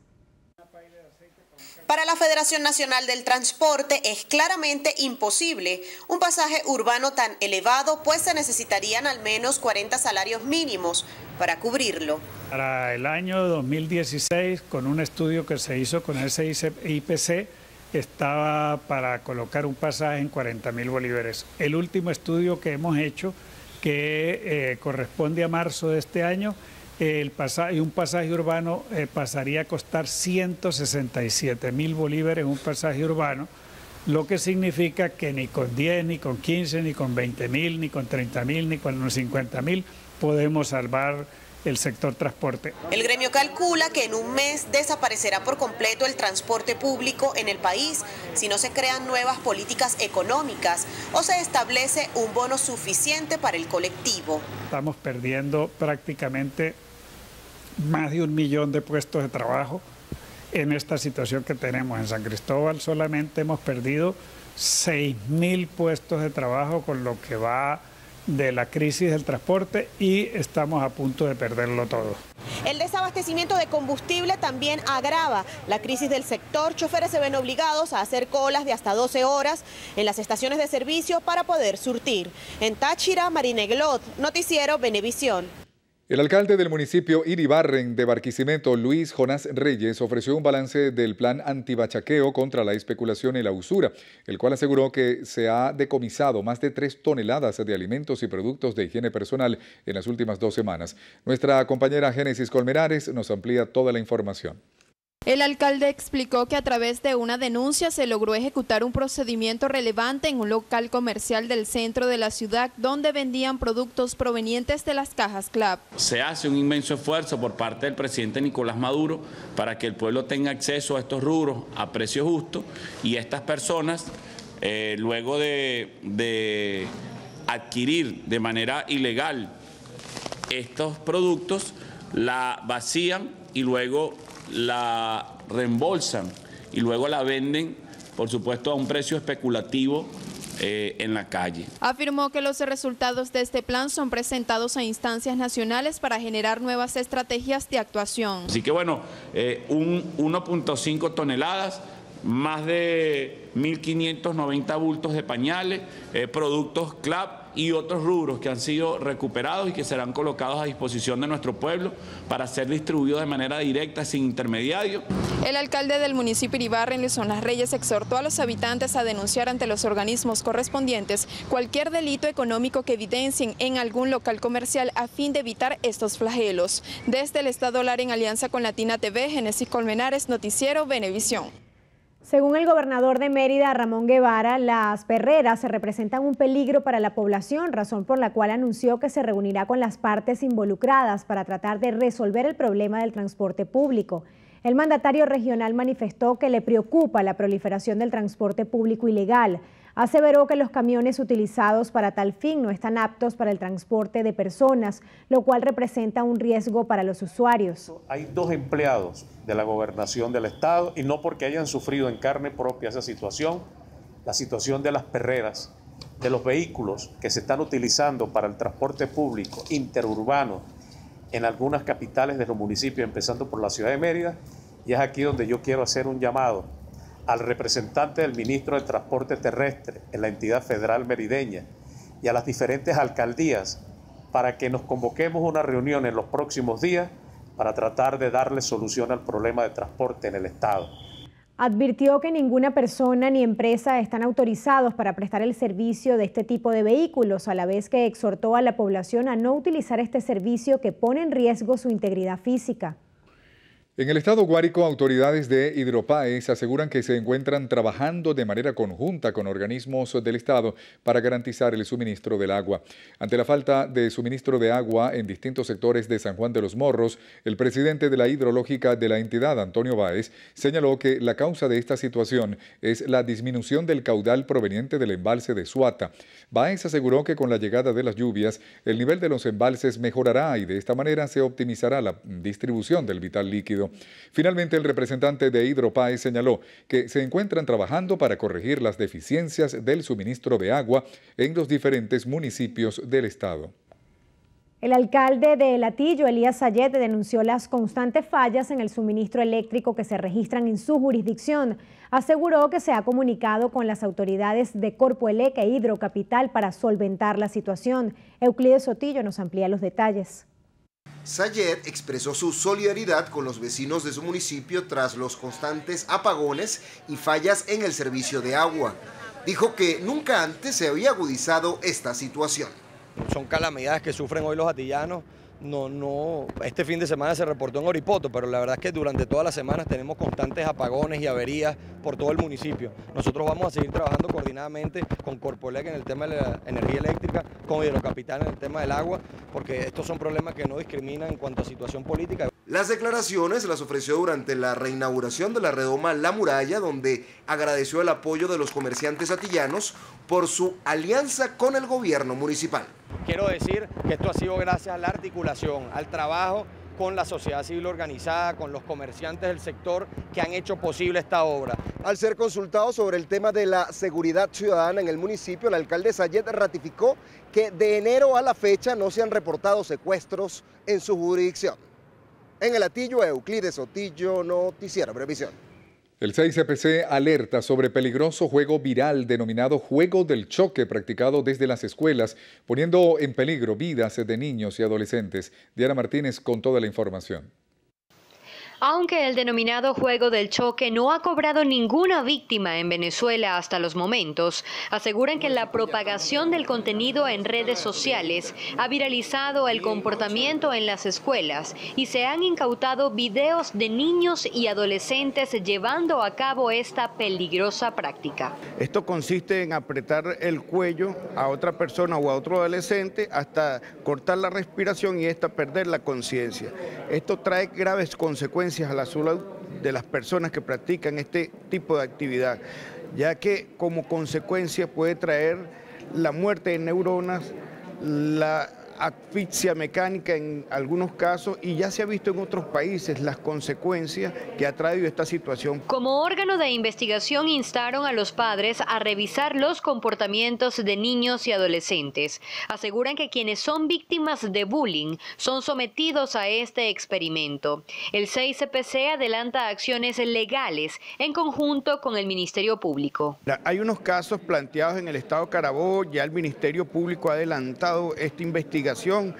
Para la Federación Nacional del Transporte es claramente imposible un pasaje urbano tan elevado, pues se necesitarían al menos 40 salarios mínimos para cubrirlo. Para el año 2016, con un estudio que se hizo con el CIPC, estaba para colocar un pasaje en 40 mil bolívares. El último estudio que hemos hecho, que eh, corresponde a marzo de este año, el pasaje, un pasaje urbano eh, pasaría a costar 167 mil bolívares un pasaje urbano, lo que significa que ni con 10, ni con 15, ni con 20 mil, ni con 30 mil, ni con 50 mil podemos salvar el sector transporte. El gremio calcula que en un mes desaparecerá por completo el transporte público en el país si no se crean nuevas políticas económicas o se establece un bono suficiente para el colectivo. Estamos perdiendo prácticamente más de un millón de puestos de trabajo en esta situación que tenemos. En San Cristóbal solamente hemos perdido 6.000 puestos de trabajo con lo que va de la crisis del transporte y estamos a punto de perderlo todo. El desabastecimiento de combustible también agrava la crisis del sector. Choferes se ven obligados a hacer colas de hasta 12 horas en las estaciones de servicio para poder surtir. En Táchira, Marineglot, Noticiero Benevisión. El alcalde del municipio Iribarren de Barquisimeto, Luis Jonás Reyes, ofreció un balance del plan antibachaqueo contra la especulación y la usura, el cual aseguró que se ha decomisado más de tres toneladas de alimentos y productos de higiene personal en las últimas dos semanas. Nuestra compañera Génesis Colmenares nos amplía toda la información. El alcalde explicó que a través de una denuncia se logró ejecutar un procedimiento relevante en un local comercial del centro de la ciudad donde vendían productos provenientes de las cajas CLAP. Se hace un inmenso esfuerzo por parte del presidente Nicolás Maduro para que el pueblo tenga acceso a estos rubros a precio justo y estas personas, eh, luego de, de adquirir de manera ilegal estos productos, la vacían y luego la reembolsan y luego la venden, por supuesto, a un precio especulativo eh, en la calle. Afirmó que los resultados de este plan son presentados a instancias nacionales para generar nuevas estrategias de actuación. Así que bueno, eh, un 1.5 toneladas, más de 1.590 bultos de pañales, eh, productos CLAP, y otros rubros que han sido recuperados y que serán colocados a disposición de nuestro pueblo para ser distribuidos de manera directa, sin intermediarios. El alcalde del municipio Iribarren, Luis Las Reyes, exhortó a los habitantes a denunciar ante los organismos correspondientes cualquier delito económico que evidencien en algún local comercial a fin de evitar estos flagelos. Desde el Estado Lar en alianza con Latina TV, Genesis Colmenares, Noticiero Venevisión. Según el gobernador de Mérida, Ramón Guevara, las perreras se representan un peligro para la población, razón por la cual anunció que se reunirá con las partes involucradas para tratar de resolver el problema del transporte público. El mandatario regional manifestó que le preocupa la proliferación del transporte público ilegal, Aseveró que los camiones utilizados para tal fin no están aptos para el transporte de personas, lo cual representa un riesgo para los usuarios. Hay dos empleados de la gobernación del estado y no porque hayan sufrido en carne propia esa situación, la situación de las perreras, de los vehículos que se están utilizando para el transporte público interurbano en algunas capitales de los municipios, empezando por la ciudad de Mérida, y es aquí donde yo quiero hacer un llamado al representante del ministro de Transporte Terrestre en la entidad federal merideña y a las diferentes alcaldías para que nos convoquemos una reunión en los próximos días para tratar de darle solución al problema de transporte en el Estado. Advirtió que ninguna persona ni empresa están autorizados para prestar el servicio de este tipo de vehículos, a la vez que exhortó a la población a no utilizar este servicio que pone en riesgo su integridad física. En el estado Guárico, autoridades de Hidropaes aseguran que se encuentran trabajando de manera conjunta con organismos del estado para garantizar el suministro del agua. Ante la falta de suministro de agua en distintos sectores de San Juan de los Morros, el presidente de la hidrológica de la entidad, Antonio Báez, señaló que la causa de esta situación es la disminución del caudal proveniente del embalse de Suata. Báez aseguró que con la llegada de las lluvias, el nivel de los embalses mejorará y de esta manera se optimizará la distribución del vital líquido Finalmente, el representante de Hidropae señaló que se encuentran trabajando para corregir las deficiencias del suministro de agua en los diferentes municipios del estado. El alcalde de Latillo, Elías Sayet, denunció las constantes fallas en el suministro eléctrico que se registran en su jurisdicción. Aseguró que se ha comunicado con las autoridades de Corpoeleca e Hidrocapital para solventar la situación. Euclides Sotillo nos amplía los detalles. Sayer expresó su solidaridad con los vecinos de su municipio tras los constantes apagones y fallas en el servicio de agua. Dijo que nunca antes se había agudizado esta situación. Son calamidades que sufren hoy los atillanos no, no, este fin de semana se reportó en Oripoto, pero la verdad es que durante todas las semanas tenemos constantes apagones y averías por todo el municipio. Nosotros vamos a seguir trabajando coordinadamente con Corpolec en el tema de la energía eléctrica, con Hidrocapital en el tema del agua, porque estos son problemas que no discriminan en cuanto a situación política. Las declaraciones las ofreció durante la reinauguración de la redoma La Muralla, donde agradeció el apoyo de los comerciantes atillanos por su alianza con el gobierno municipal. Quiero decir que esto ha sido gracias a la articulación, al trabajo con la sociedad civil organizada, con los comerciantes del sector que han hecho posible esta obra. Al ser consultado sobre el tema de la seguridad ciudadana en el municipio, el alcalde Sayet ratificó que de enero a la fecha no se han reportado secuestros en su jurisdicción. En el Atillo, Euclides Otillo, Noticiero Previsión. El 6CPC alerta sobre peligroso juego viral denominado juego del choque practicado desde las escuelas, poniendo en peligro vidas de niños y adolescentes. Diana Martínez con toda la información. Aunque el denominado juego del choque no ha cobrado ninguna víctima en Venezuela hasta los momentos, aseguran que la propagación del contenido en redes sociales ha viralizado el comportamiento en las escuelas y se han incautado videos de niños y adolescentes llevando a cabo esta peligrosa práctica. Esto consiste en apretar el cuello a otra persona o a otro adolescente hasta cortar la respiración y esta perder la conciencia. Esto trae graves consecuencias a la salud de las personas que practican este tipo de actividad, ya que como consecuencia puede traer la muerte de neuronas, la asfixia mecánica en algunos casos y ya se ha visto en otros países las consecuencias que ha traído esta situación. Como órgano de investigación instaron a los padres a revisar los comportamientos de niños y adolescentes. Aseguran que quienes son víctimas de bullying son sometidos a este experimento. El CICPC adelanta acciones legales en conjunto con el Ministerio Público. Hay unos casos planteados en el Estado Carabobo, ya el Ministerio Público ha adelantado esta investigación investigación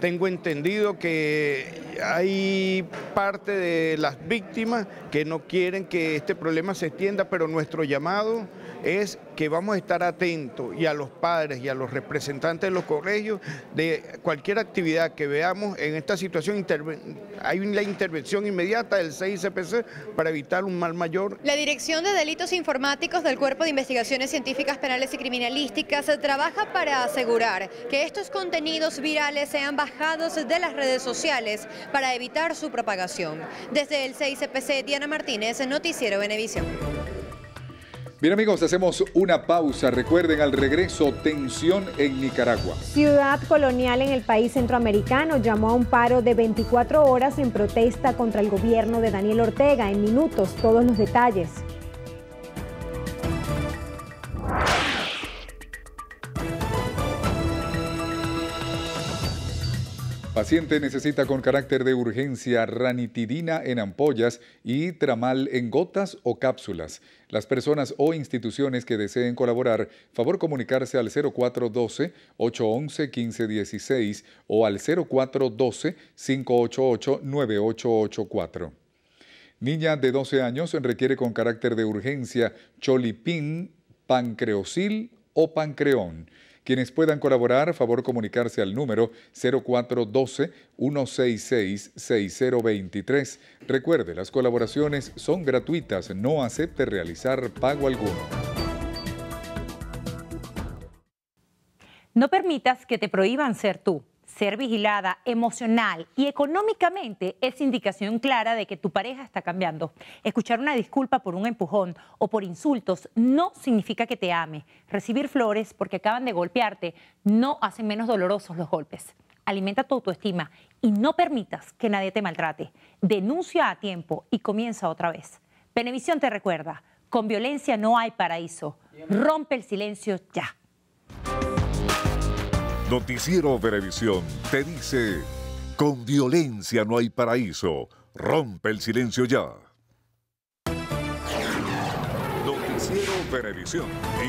tengo entendido que hay parte de las víctimas que no quieren que este problema se extienda, pero nuestro llamado es que vamos a estar atentos y a los padres y a los representantes de los colegios de cualquier actividad que veamos en esta situación. Hay una intervención inmediata del CICPC para evitar un mal mayor. La Dirección de Delitos Informáticos del Cuerpo de Investigaciones Científicas Penales y Criminalísticas trabaja para asegurar que estos contenidos virales sean bajados de las redes sociales para evitar su propagación. Desde el 6CPC, Diana Martínez, Noticiero Venevisión. Bien amigos, hacemos una pausa. Recuerden al regreso, tensión en Nicaragua. Ciudad colonial en el país centroamericano llamó a un paro de 24 horas en protesta contra el gobierno de Daniel Ortega. En minutos, todos los detalles. Paciente necesita con carácter de urgencia ranitidina en ampollas y tramal en gotas o cápsulas. Las personas o instituciones que deseen colaborar, favor comunicarse al 0412-811-1516 o al 0412-588-9884. Niña de 12 años requiere con carácter de urgencia cholipín, pancreosil o pancreón. Quienes puedan colaborar, favor comunicarse al número 0412-166-6023. Recuerde, las colaboraciones son gratuitas, no acepte realizar pago alguno. No permitas que te prohíban ser tú. Ser vigilada emocional y económicamente es indicación clara de que tu pareja está cambiando. Escuchar una disculpa por un empujón o por insultos no significa que te ame. Recibir flores porque acaban de golpearte no hacen menos dolorosos los golpes. Alimenta tu autoestima y no permitas que nadie te maltrate. Denuncia a tiempo y comienza otra vez. Penevisión te recuerda, con violencia no hay paraíso. Rompe el silencio ya. Noticiero Verevisión te dice, con violencia no hay paraíso, rompe el silencio ya. Noticiero Verevisión,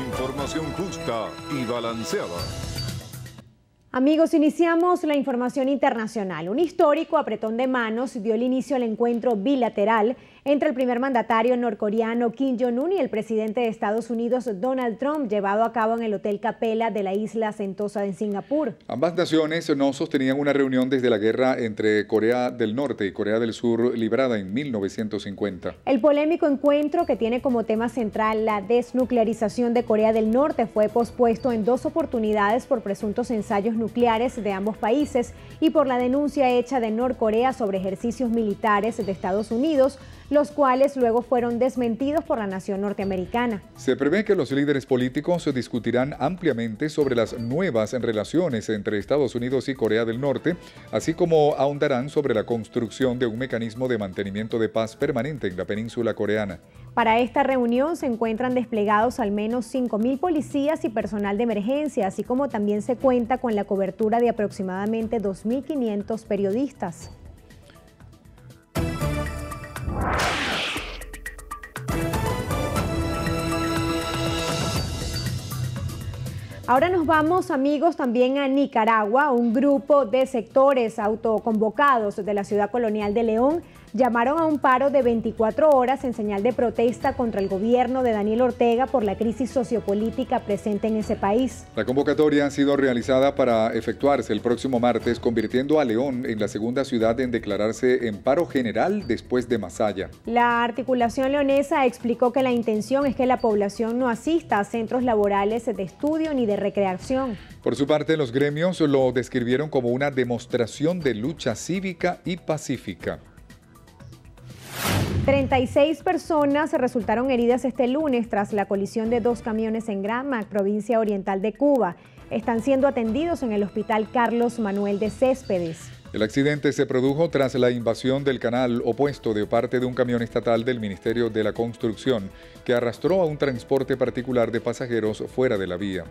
información justa y balanceada. Amigos, iniciamos la información internacional. Un histórico apretón de manos dio el inicio al encuentro bilateral entre el primer mandatario norcoreano Kim Jong-un y el presidente de Estados Unidos Donald Trump, llevado a cabo en el Hotel Capella de la isla Sentosa en Singapur. Ambas naciones no sostenían una reunión desde la guerra entre Corea del Norte y Corea del Sur librada en 1950. El polémico encuentro que tiene como tema central la desnuclearización de Corea del Norte fue pospuesto en dos oportunidades por presuntos ensayos nucleares de ambos países y por la denuncia hecha de Norcorea sobre ejercicios militares de Estados Unidos los cuales luego fueron desmentidos por la nación norteamericana. Se prevé que los líderes políticos se discutirán ampliamente sobre las nuevas relaciones entre Estados Unidos y Corea del Norte, así como ahondarán sobre la construcción de un mecanismo de mantenimiento de paz permanente en la península coreana. Para esta reunión se encuentran desplegados al menos 5.000 policías y personal de emergencia, así como también se cuenta con la cobertura de aproximadamente 2.500 periodistas. Ahora nos vamos, amigos, también a Nicaragua. Un grupo de sectores autoconvocados de la ciudad colonial de León llamaron a un paro de 24 horas en señal de protesta contra el gobierno de Daniel Ortega por la crisis sociopolítica presente en ese país. La convocatoria ha sido realizada para efectuarse el próximo martes, convirtiendo a León en la segunda ciudad en declararse en paro general después de Masaya. La articulación leonesa explicó que la intención es que la población no asista a centros laborales de estudio ni de recreación. Por su parte, los gremios lo describieron como una demostración de lucha cívica y pacífica. 36 personas resultaron heridas este lunes tras la colisión de dos camiones en Granma, provincia oriental de Cuba. Están siendo atendidos en el hospital Carlos Manuel de Céspedes. El accidente se produjo tras la invasión del canal opuesto de parte de un camión estatal del Ministerio de la Construcción que arrastró a un transporte particular de pasajeros fuera de la vía.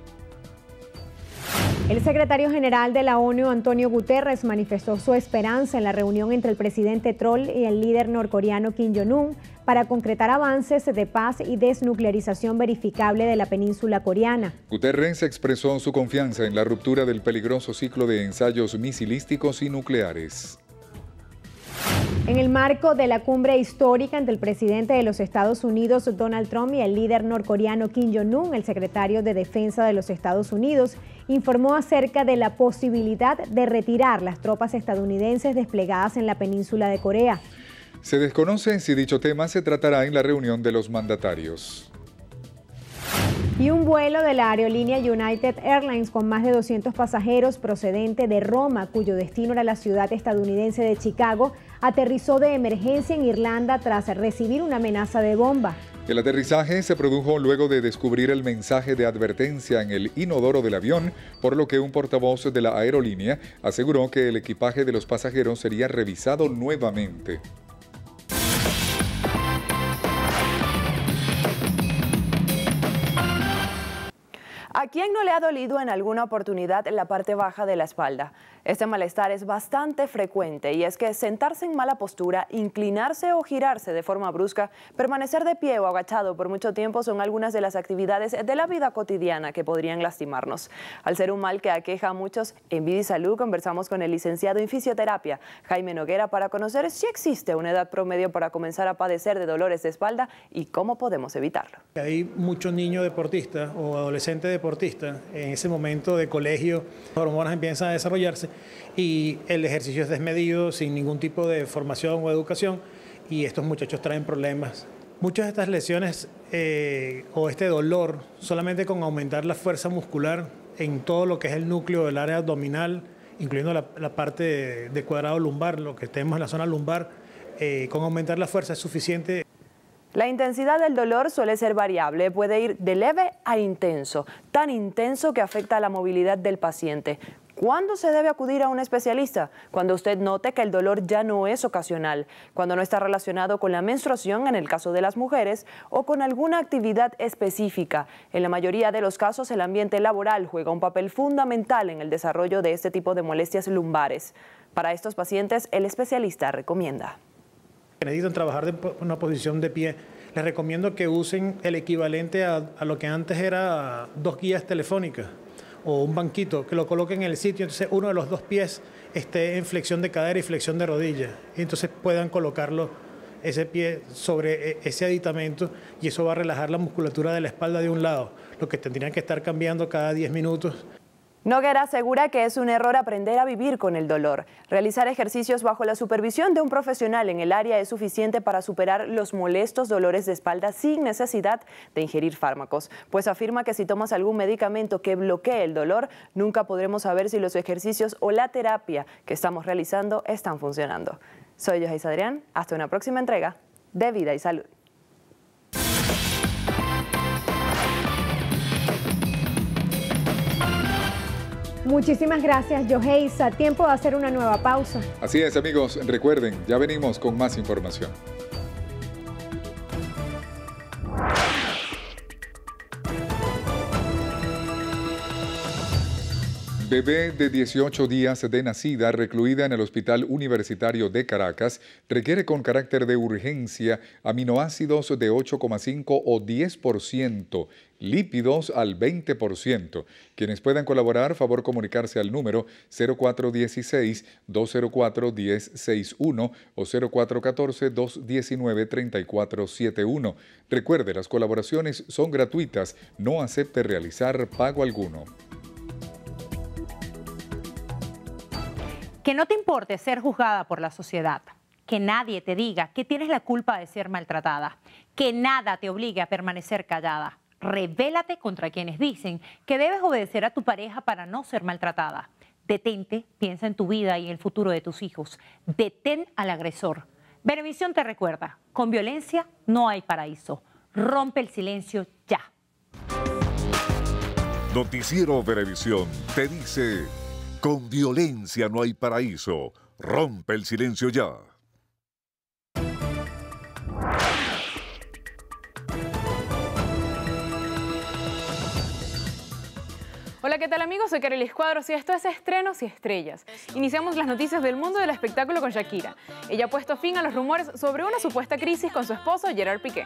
El secretario general de la ONU, Antonio Guterres, manifestó su esperanza en la reunión entre el presidente Troll y el líder norcoreano Kim Jong-un para concretar avances de paz y desnuclearización verificable de la península coreana. Guterres expresó su confianza en la ruptura del peligroso ciclo de ensayos misilísticos y nucleares. En el marco de la cumbre histórica entre el presidente de los Estados Unidos, Donald Trump, y el líder norcoreano Kim Jong-un, el secretario de Defensa de los Estados Unidos informó acerca de la posibilidad de retirar las tropas estadounidenses desplegadas en la península de Corea. Se desconoce si dicho tema se tratará en la reunión de los mandatarios. Y un vuelo de la aerolínea United Airlines con más de 200 pasajeros procedente de Roma, cuyo destino era la ciudad estadounidense de Chicago, aterrizó de emergencia en Irlanda tras recibir una amenaza de bomba. El aterrizaje se produjo luego de descubrir el mensaje de advertencia en el inodoro del avión, por lo que un portavoz de la aerolínea aseguró que el equipaje de los pasajeros sería revisado nuevamente. ¿A quién no le ha dolido en alguna oportunidad la parte baja de la espalda? Este malestar es bastante frecuente y es que sentarse en mala postura, inclinarse o girarse de forma brusca, permanecer de pie o agachado por mucho tiempo son algunas de las actividades de la vida cotidiana que podrían lastimarnos. Al ser un mal que aqueja a muchos, en Vida y Salud conversamos con el licenciado en fisioterapia, Jaime Noguera, para conocer si existe una edad promedio para comenzar a padecer de dolores de espalda y cómo podemos evitarlo. Hay muchos niños deportistas o adolescentes en ese momento de colegio, las hormonas empiezan a desarrollarse y el ejercicio es desmedido, sin ningún tipo de formación o educación, y estos muchachos traen problemas. Muchas de estas lesiones eh, o este dolor, solamente con aumentar la fuerza muscular en todo lo que es el núcleo del área abdominal, incluyendo la, parte de, cuadrado lumbar, lo que tenemos en la zona lumbar, eh, con aumentar la fuerza es suficiente la intensidad del dolor suele ser variable, puede ir de leve a intenso, tan intenso que afecta a la movilidad del paciente. ¿Cuándo se debe acudir a un especialista? Cuando usted note que el dolor ya no es ocasional, cuando no está relacionado con la menstruación en el caso de las mujeres o con alguna actividad específica. En la mayoría de los casos el ambiente laboral juega un papel fundamental en el desarrollo de este tipo de molestias lumbares. Para estos pacientes el especialista recomienda que necesitan trabajar de una posición de pie, les recomiendo que usen el equivalente a, lo que antes era dos guías telefónicas o un banquito, que lo coloquen en el sitio, entonces uno de los dos pies esté en flexión de cadera y flexión de rodilla, y entonces puedan colocarlo ese pie sobre e, ese aditamento y eso va a relajar la musculatura de la espalda de un lado, lo que tendrían que estar cambiando cada 10 minutos. Noguera asegura que es un error aprender a vivir con el dolor. Realizar ejercicios bajo la supervisión de un profesional en el área es suficiente para superar los molestos dolores de espalda sin necesidad de ingerir fármacos, pues afirma que si tomas algún medicamento que bloquee el dolor, nunca podremos saber si los ejercicios o la terapia que estamos realizando están funcionando. Soy Joyce Adrián, hasta una próxima entrega de Vida y Salud. Muchísimas gracias, Joheisa. Tiempo de hacer una nueva pausa. Así es, amigos. Recuerden, ya venimos con más información. Bebé de 18 días de nacida recluida en el Hospital Universitario de Caracas requiere con carácter de urgencia aminoácidos de 8,5 o 10% lípidos al 20%. Quienes puedan colaborar, favor comunicarse al número 0416-204-1061 o 0414-219-3471. Recuerde, las colaboraciones son gratuitas, no acepte realizar pago alguno. Que no te importe ser juzgada por la sociedad, que nadie te diga que tienes la culpa de ser maltratada, que nada te obligue a permanecer callada Revélate contra quienes dicen que debes obedecer a tu pareja para no ser maltratada. Detente, piensa en tu vida y en el futuro de tus hijos. Detén al agresor. Benevisión te recuerda, con violencia no hay paraíso. Rompe el silencio ya. Noticiero Venevisión te dice, con violencia no hay paraíso. Rompe el silencio ya. ¿qué tal amigos? Soy Carolis Escuadro y esto es Estrenos y Estrellas. Iniciamos las noticias del mundo del espectáculo con Shakira. Ella ha puesto fin a los rumores sobre una supuesta crisis con su esposo Gerard Piqué.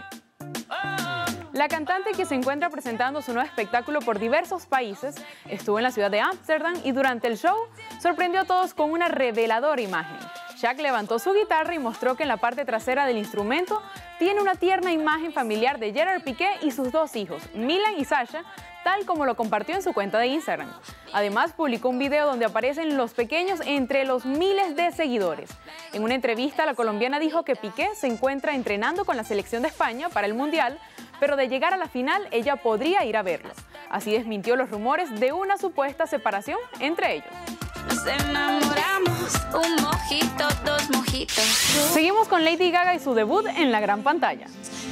La cantante que se encuentra presentando su nuevo espectáculo por diversos países estuvo en la ciudad de Ámsterdam y durante el show sorprendió a todos con una reveladora imagen. Jack levantó su guitarra y mostró que en la parte trasera del instrumento tiene una tierna imagen familiar de Gerard Piqué y sus dos hijos, Milan y Sasha, tal como lo compartió en su cuenta de Instagram. Además, publicó un video donde aparecen los pequeños entre los miles de seguidores. En una entrevista, la colombiana dijo que Piqué se encuentra entrenando con la selección de España para el Mundial, pero de llegar a la final ella podría ir a verlos. Así desmintió los rumores de una supuesta separación entre ellos. Nos enamoramos, un mojito, dos mojitos. Seguimos con Lady Gaga y su debut en la gran pantalla.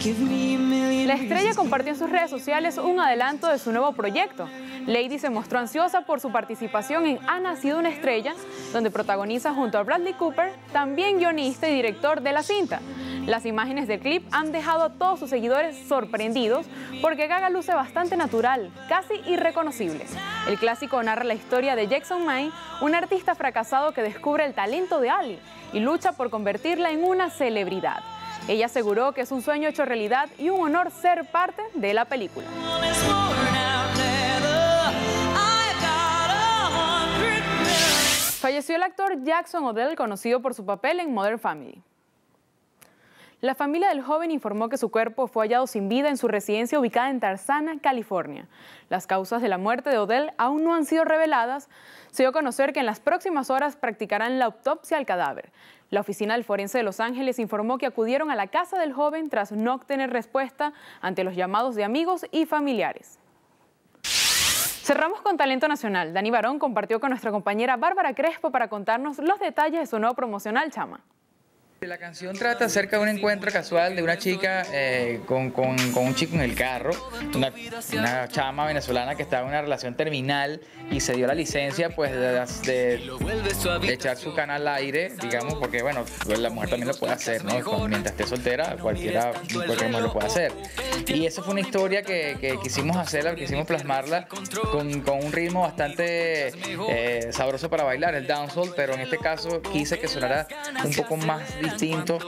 La estrella compartió en sus redes sociales un adelanto de su nuevo proyecto. Lady se mostró ansiosa por su participación en Ha nacido una estrella, donde protagoniza junto a Bradley Cooper, también guionista y director de la cinta. Las imágenes del clip han dejado a todos sus seguidores sorprendidos porque Gaga luce bastante natural, casi irreconocible. El clásico narra la historia de Jackson May, un artista fracasado que descubre el talento de Ali y lucha por convertirla en una celebridad. Ella aseguró que es un sueño hecho realidad y un honor ser parte de la película. Falleció el actor Jackson Odell, conocido por su papel en Modern Family. La familia del joven informó que su cuerpo fue hallado sin vida en su residencia ubicada en Tarzana, California. Las causas de la muerte de Odell aún no han sido reveladas. Se dio a conocer que en las próximas horas practicarán la autopsia al cadáver. La oficina del forense de Los Ángeles informó que acudieron a la casa del joven tras no obtener respuesta ante los llamados de amigos y familiares. Cerramos con Talento Nacional. Dani Barón compartió con nuestra compañera Bárbara Crespo para contarnos los detalles de su nuevo promocional Chama. Este, la canción trata acerca de un encuentro casual de una chica eh, con, un chico en el carro, una, chama venezolana que estaba en una relación terminal y se dio la licencia pues de, echar su canal al aire, digamos, porque bueno, pues, la mujer también lo puede hacer, ¿no? mientras esté soltera, cualquiera, lo puede hacer. Y esa fue una historia que, que quisimos hacerla, quisimos plasmarla con, un ritmo bastante eh, sabroso para bailar, el dancehall, pero en este caso quise que sonara un poco más distinto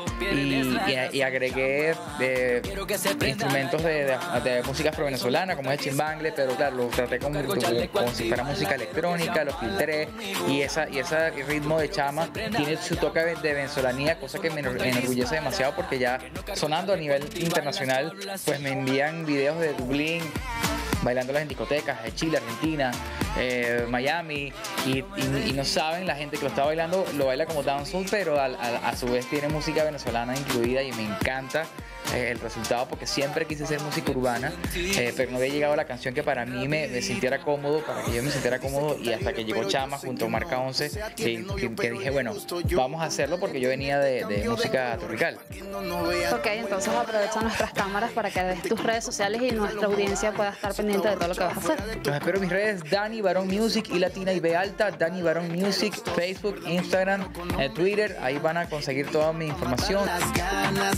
y, agregué eh, de instrumentos de, música afro-venezolana como es chimbangle, pero claro, lo traté como, si fuera música electrónica, lo filtré y, esa, y ese ritmo de chama tiene su toque de venezolanía, cosa que me enorgullece demasiado porque ya sonando a nivel internacional, pues me envían videos de Dublín, bailándolas en discotecas de Chile, Argentina, eh, Miami, y, no saben, la gente que lo está bailando lo baila como dancehall, pero a su vez tiene música venezolana incluida y me encanta. Eh, el resultado porque siempre quise hacer música urbana, eh, pero no había llegado la canción que para mí me, sintiera cómodo, para que yo me sintiera cómodo y hasta que llegó Chama junto a Marca 11, que, dije, bueno, vamos a hacerlo porque yo venía de, música tropical. Ok, entonces aprovecha nuestras cámaras para que tus redes sociales y nuestra audiencia pueda estar pendiente de todo lo que vas a hacer. Los espero en mis redes, Dani Barón Music y Latina y B Alta, Dani Barón Music, Facebook, Instagram, eh, Twitter, ahí van a conseguir toda mi información. Las ganas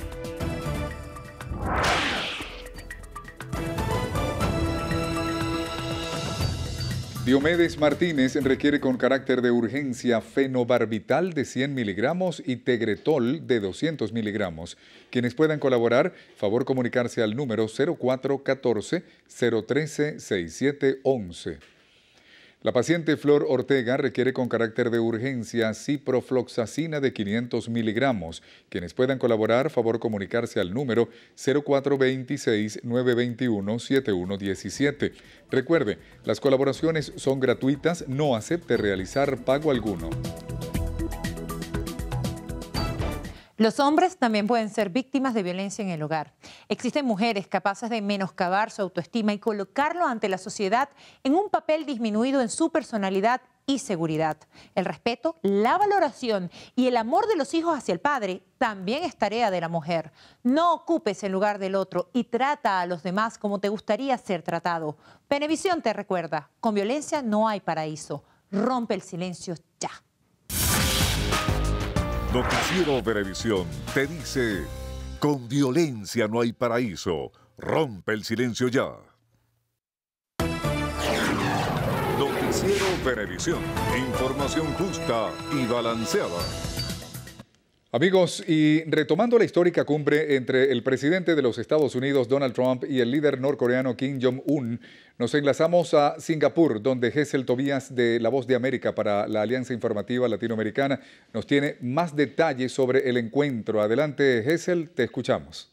Diomedes Martínez requiere con carácter de urgencia fenobarbital de 100 miligramos y tegretol de 200 miligramos. Quienes puedan colaborar, favor comunicarse al número 0414-013-6711. La paciente Flor Ortega requiere con carácter de urgencia ciprofloxacina de 500 miligramos. Quienes puedan colaborar, favor comunicarse al número 0426-921-7117. Recuerde, las colaboraciones son gratuitas, no acepte realizar pago alguno. Los hombres también pueden ser víctimas de violencia en el hogar. Existen mujeres capaces de menoscabar su autoestima y colocarlo ante la sociedad en un papel disminuido en su personalidad y seguridad. El respeto, la valoración y el amor de los hijos hacia el padre también es tarea de la mujer. No ocupes el lugar del otro y trata a los demás como te gustaría ser tratado. Penevisión te recuerda, con violencia no hay paraíso. Rompe el silencio ya. Noticiero Verevisión te dice, con violencia no hay paraíso, rompe el silencio ya. Noticiero Verevisión, información justa y balanceada. Amigos, y retomando la histórica cumbre entre el presidente de los Estados Unidos, Donald Trump, y el líder norcoreano Kim Jong-un, nos enlazamos a Singapur, donde Gessel Tobías de La Voz de América para la Alianza Informativa Latinoamericana nos tiene más detalles sobre el encuentro. Adelante, Gessel, te escuchamos.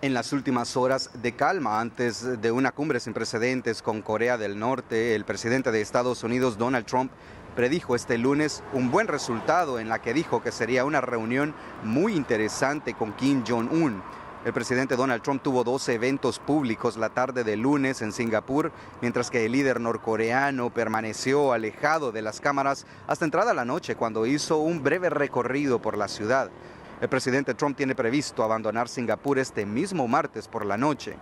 En las últimas horas de calma, antes de una cumbre sin precedentes con Corea del Norte, el presidente de Estados Unidos, Donald Trump, predijo este lunes un buen resultado en la que dijo que sería una reunión muy interesante con Kim Jong-un. El presidente Donald Trump tuvo dos eventos públicos la tarde de lunes en Singapur, mientras que el líder norcoreano permaneció alejado de las cámaras hasta entrada la noche cuando hizo un breve recorrido por la ciudad. El presidente Trump tiene previsto abandonar Singapur este mismo martes por la noche.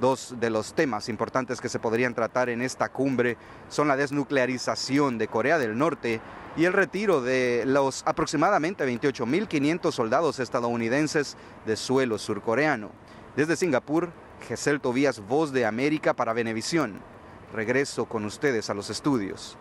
Dos de los temas importantes que se podrían tratar en esta cumbre son la desnuclearización de Corea del Norte y el retiro de los aproximadamente 28.500 soldados estadounidenses de suelo surcoreano. Desde Singapur, Gesell Tobías, Voz de América para Venevisión. Regreso con ustedes a los estudios.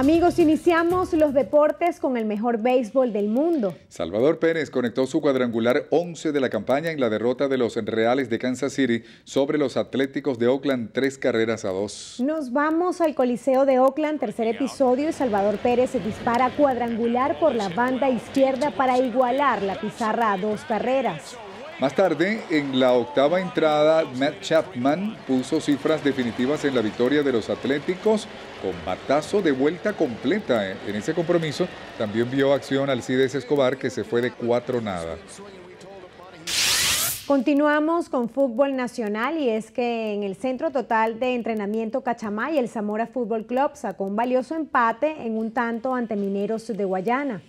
Amigos, iniciamos los deportes con el mejor béisbol del mundo. Salvador Pérez conectó su cuadrangular 11 de la campaña en la derrota de los Reales de Kansas City sobre los Atléticos de Oakland, tres carreras a dos. Nos vamos al Coliseo de Oakland, tercer episodio, y Salvador Pérez se dispara cuadrangular por la banda izquierda para igualar la pizarra a dos carreras. Más tarde, en la octava entrada, Matt Chapman puso cifras definitivas en la victoria de los Atléticos con de vuelta completa eh, en ese compromiso, también vio acción Alcides Escobar que se fue de cuatro nada. Continuamos con fútbol nacional y es que en el Centro Total de Entrenamiento Cachamay el Zamora Fútbol Club sacó un valioso empate en un tanto ante Mineros de Guayana.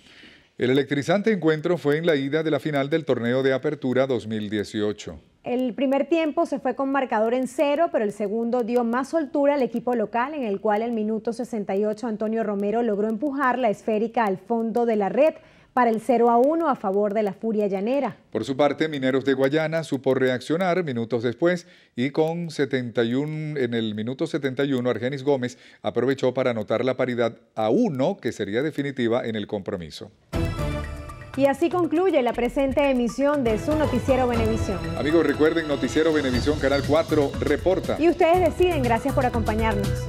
El electrizante encuentro fue en la ida de la final del torneo de apertura 2018. El primer tiempo se fue con marcador en cero, pero el segundo dio más soltura al equipo local, en el cual el minuto 68 Antonio Romero logró empujar la esférica al fondo de la red para el 0 a 1 a favor de la Furia Llanera. Por su parte, Mineros de Guayana supo reaccionar minutos después y con 71 en el minuto 71 Argenis Gómez aprovechó para anotar la paridad a 1 que sería definitiva en el compromiso. Y así concluye la presente emisión de su Noticiero Benevisión. Amigos, recuerden Noticiero Benevisión, Canal 4, reporta. Y ustedes deciden, gracias por acompañarnos.